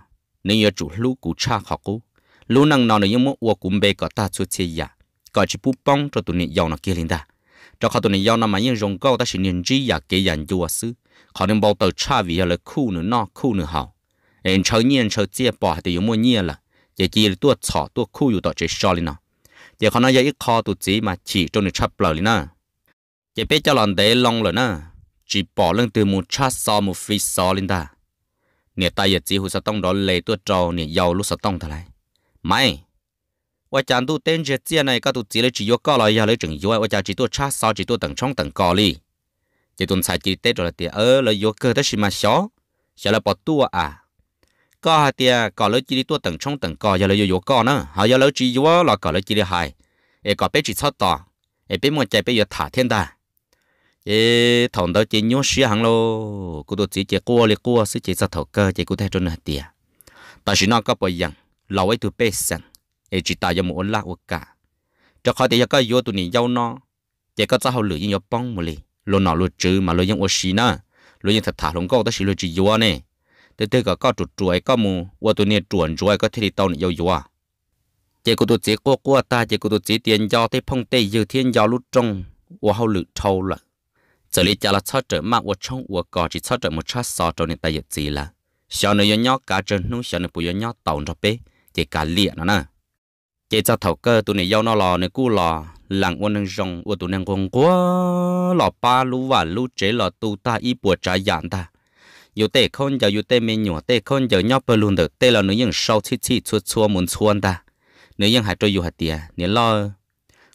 nên giờ chủ lũ cũng cha học cũng lũ năng nọ nên mà và cũng bê cả ta chút chỉ ya cả chỉ bút bông cho tụ nhiệt giàu nó kia lên ta cho họ tụ nhiệt giàu nó mà những rồng cao ta sĩ nên chỉ ya kế dàn chúa sư họ đừng bao tờ cha vì là khu nữa nọ khu nữa hào em chơi nhiên chơi chia bỏ thì dùng mua nhiên là chỉ chỉ là tua chọ tua khu อยู่ต่อเจชอลินะจะเขาน่าจะอีกคอตัวจีมาฉีจนชับเปล่าลินะจะไปจะหลอนเดลงเลยนะจีป่อเรื่องตัวมูชาซอมูฟรีซอลินดาเนี่ยตายอย่าจีหูสต้องรอนเลยตัวจอเนี่ยยาวลูกสต้องเท่าไรไม่ว่าจานตู้เต้นเจียในก็ตัวจีเลยจียกก็ลอยยาเลยจึงย้อยว่าจานจีตัวชาซอจีตัวต่างช่องต่างกอลี่ chỉ tuần sai chỉ tết rồi thì ở là vô cơ đó mà xó xó là bỏ tua à có hai tia có lấy chỉ đi tua tầng trong tầng cò giờ là vô vô cò nữa họ giờ lấy chỉ vô là có lấy chỉ đi hai ê có bé chỉ sót tỏ ê biết mua chạy biết giờ thả thiên đà ê thằng đó chỉ nhớ xí hàng lô cô tôi chỉ chỉ cua liền cua xí chỉ sao thầu cơ chỉ cô thấy trơn tia ta chỉ nói có bồi dặn lâu ấy tụi bé sẵn ê chỉ ta giờ muốn lạc cả cho khỏi thì giờ có vô tụi này giàu nó chỉ có sao hậu lửa như nhau bông một liền lo nọ lo chữ mà lo giống ô xí na lo giống thật thả lông câu ta xí lo chỉ yếu nè tới tới cả có chuột chuối có mù ô tôi nè chuồn chuối có thể đi tàu nè yếu yếu Chế có tôi chế cô cô ta chế có tôi chế tiền do thế phong tây yếu thiên do lúc trong ô hậu lự thâu là giờ lý cha là cho trở mà vô trong vô cò chỉ cho trở một chút so trong nè ta giật gì là sau này nhó cả trên nung sau này bùi nhó tàu cho bé chỉ cả liệt nó nè chỉ cho thầu cơ tôi nè yếu nó lò nè cú lò lặng ôn năng rong ua tụ năng công quá lọ ba lú và lú chế lọ tu ta y bùa trái dạng ta yêu tê con giờ yêu tê mê nhỏ tê không giờ nhóc bơ luôn được tê là nữ nhân sau chi chi chua chua muốn chuan ta nữ nhân hại trôi yêu hại tiề nếu lo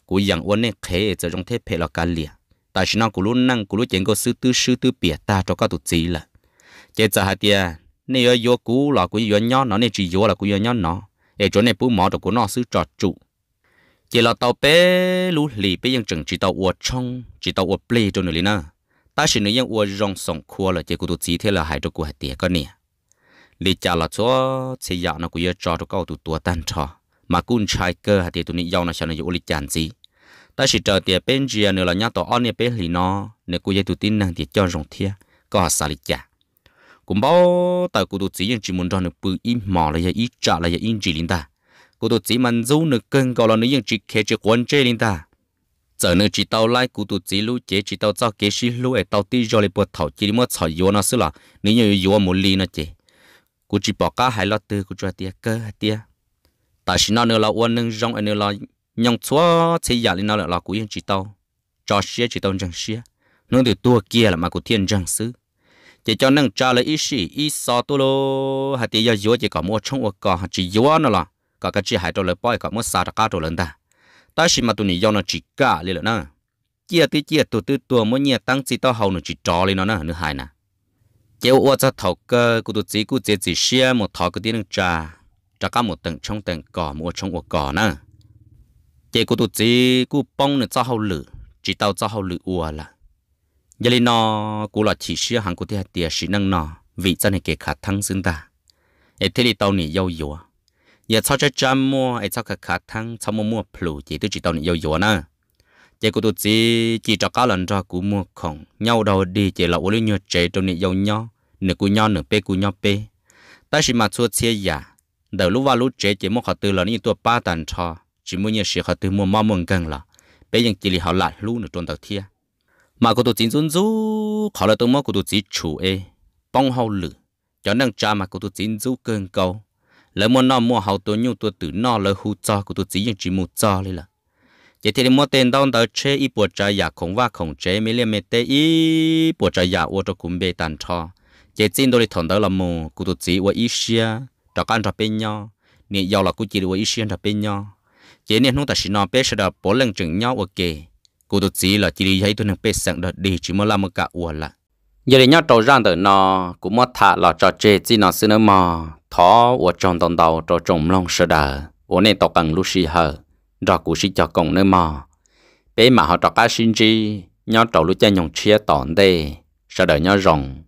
cú dạng ôn nè khế giờ trong thế phải lọ cá lìa tại sao nó cú luôn năng cú luôn chén có sư tư sư tư bịa ta cho các tụ chỉ là chế giờ hại tiề nếu yêu cú lọ cú yêu nhóc nó nên chỉ yêu là cú yêu nhóc nó để chỗ này bú mỏ được cú nó sư trọt trụ chỉ là tàu bé lú lì bé ยัง chừng chỉ tàu uo trong chỉ tàu uo play cho nữa liền na ta chỉ nữa ยัง uo rong sòng khua là chỉ cụ tụt chỉ thế là hai đứa cụ hai tiệt con nè lì cha là cho chỉ dạo nó cụ giờ cho cho câu tụt tua tan trò mà cún trai cơ hai tiệt tụi nị giàu nó sao nó uo lì chán gì ta chỉ chờ tiệt bên kia nữa là nhát tàu anh bé lì nó nè cụ giờ tụt tin năng tiệt cho rong thiệt có hạt xà lì cha cũng bao tại cụ tụt chỉ những chỉ muốn cho nó bự im mỏ là giờ ít trả là giờ in chỉ liền ta cô tụt chỉ mình du nực cưng gọi là nữ dân chỉ khe chỉ quan chơi linh ta giờ nữ chỉ tàu lại cô tụt chỉ lũ chế chỉ tàu cho kế sĩ lu ở tàu ti rồi lại bật thầu chỉ mất sỏi yếu nó xứ là nữ dân yếu một ly nó chế cô chỉ bỏ cá hai lọ tư cô cho tia cơ tia tại sao nó là uốn nâng rong ở nữa là nhong chúa chỉ giả lên nó là cụ dân chỉ tàu cho xia chỉ tàu chẳng xia nó từ tua kia là mà cô thiên chẳng xứ chỉ cho nâng trả lời ít sĩ ít so tu lô hạt tiền giờ chỉ có mua trong ô cỏ chỉ yếu nó là cả cái chi hải trâu lợn bói cả mất xa cả trâu lợn ta ta chỉ mà tụi này do nó chỉ cả lên nữa chia tí chia tụi tụi tụi mỗi nhà tăng chỉ tao hầu nó chỉ trò lên nó nữa nữa hai nè kéo ô cho thầu cơ của tụi chỉ của chỉ chỉ xe một thọ cái tiếng trà trà cả một tầng trong tầng cỏ một trong một cỏ nè, chế của tụi chỉ của bông nữa cho hầu lử chỉ tao cho hầu lử ua là giờ này nó của là chỉ xe hàng của tia tia sĩ năng nó vị cho này kể khả thăng xứng ta ấy thế thì tao này giàu yếu giờ sau chơi chăm mua ai sau cả khả thăng sau mua mua plu chỉ tôi chỉ tao nhiều nhiều nè chỉ cô tôi chỉ chỉ cho cá lần ra cú mua không nhau đầu đi chỉ là uống nhiều chế trong nhiều nhau nửa cú nhau nửa pe cú nhau pe ta chỉ mà chua chia giả đầu lúc vào lúc chế chỉ mua khẩu tư là những tua ba tàn cho chỉ mua nhiều sĩ khẩu tư mua mau mừng gần là bây giờ chỉ là họ lại lúc nửa tuần đầu thiên mà cô tôi chỉ run rú khẩu là tôi mua cô tôi chỉ chủ ấy bông hậu lử cho nên cha mà cô tôi chỉ rú cơn câu lỡ mua nó mua hậu tôi nhu tôi tự nó lỡ hú cho của tôi chỉ những chỉ mua cho lấy là chỉ thì mua tiền đong đầu chế ít bộ trái giả không va không chế mấy liên mấy tê ít bộ trái giả ô cho cũng bê tàn cho chỉ xin tôi đi thằng đó là mua của tôi chỉ ô ít xia cho con cho bên nhau nè giàu là của chỉ ô ít xia cho bên nhau chỉ nè không ta chỉ nó bé sẽ bỏ lên chừng nhau ok của tôi chỉ là chỉ đi thấy tôi đang bé sẵn đợt đi chỉ mới làm một cả uổng là giờ thì nhau trâu răng tờ nó cũng mất thả là cho chê chỉ nó xin nó mò thọ ở trong tầng đầu cho trồng long sơ đờ ở nên tộc cần lúc xì hờ rồi cụ xì cho cùng nơi mò bé mà họ trọ cá sinh chi nhau trọ lúc cha nhồng chia tỏn đây sợ đợi nhau rồng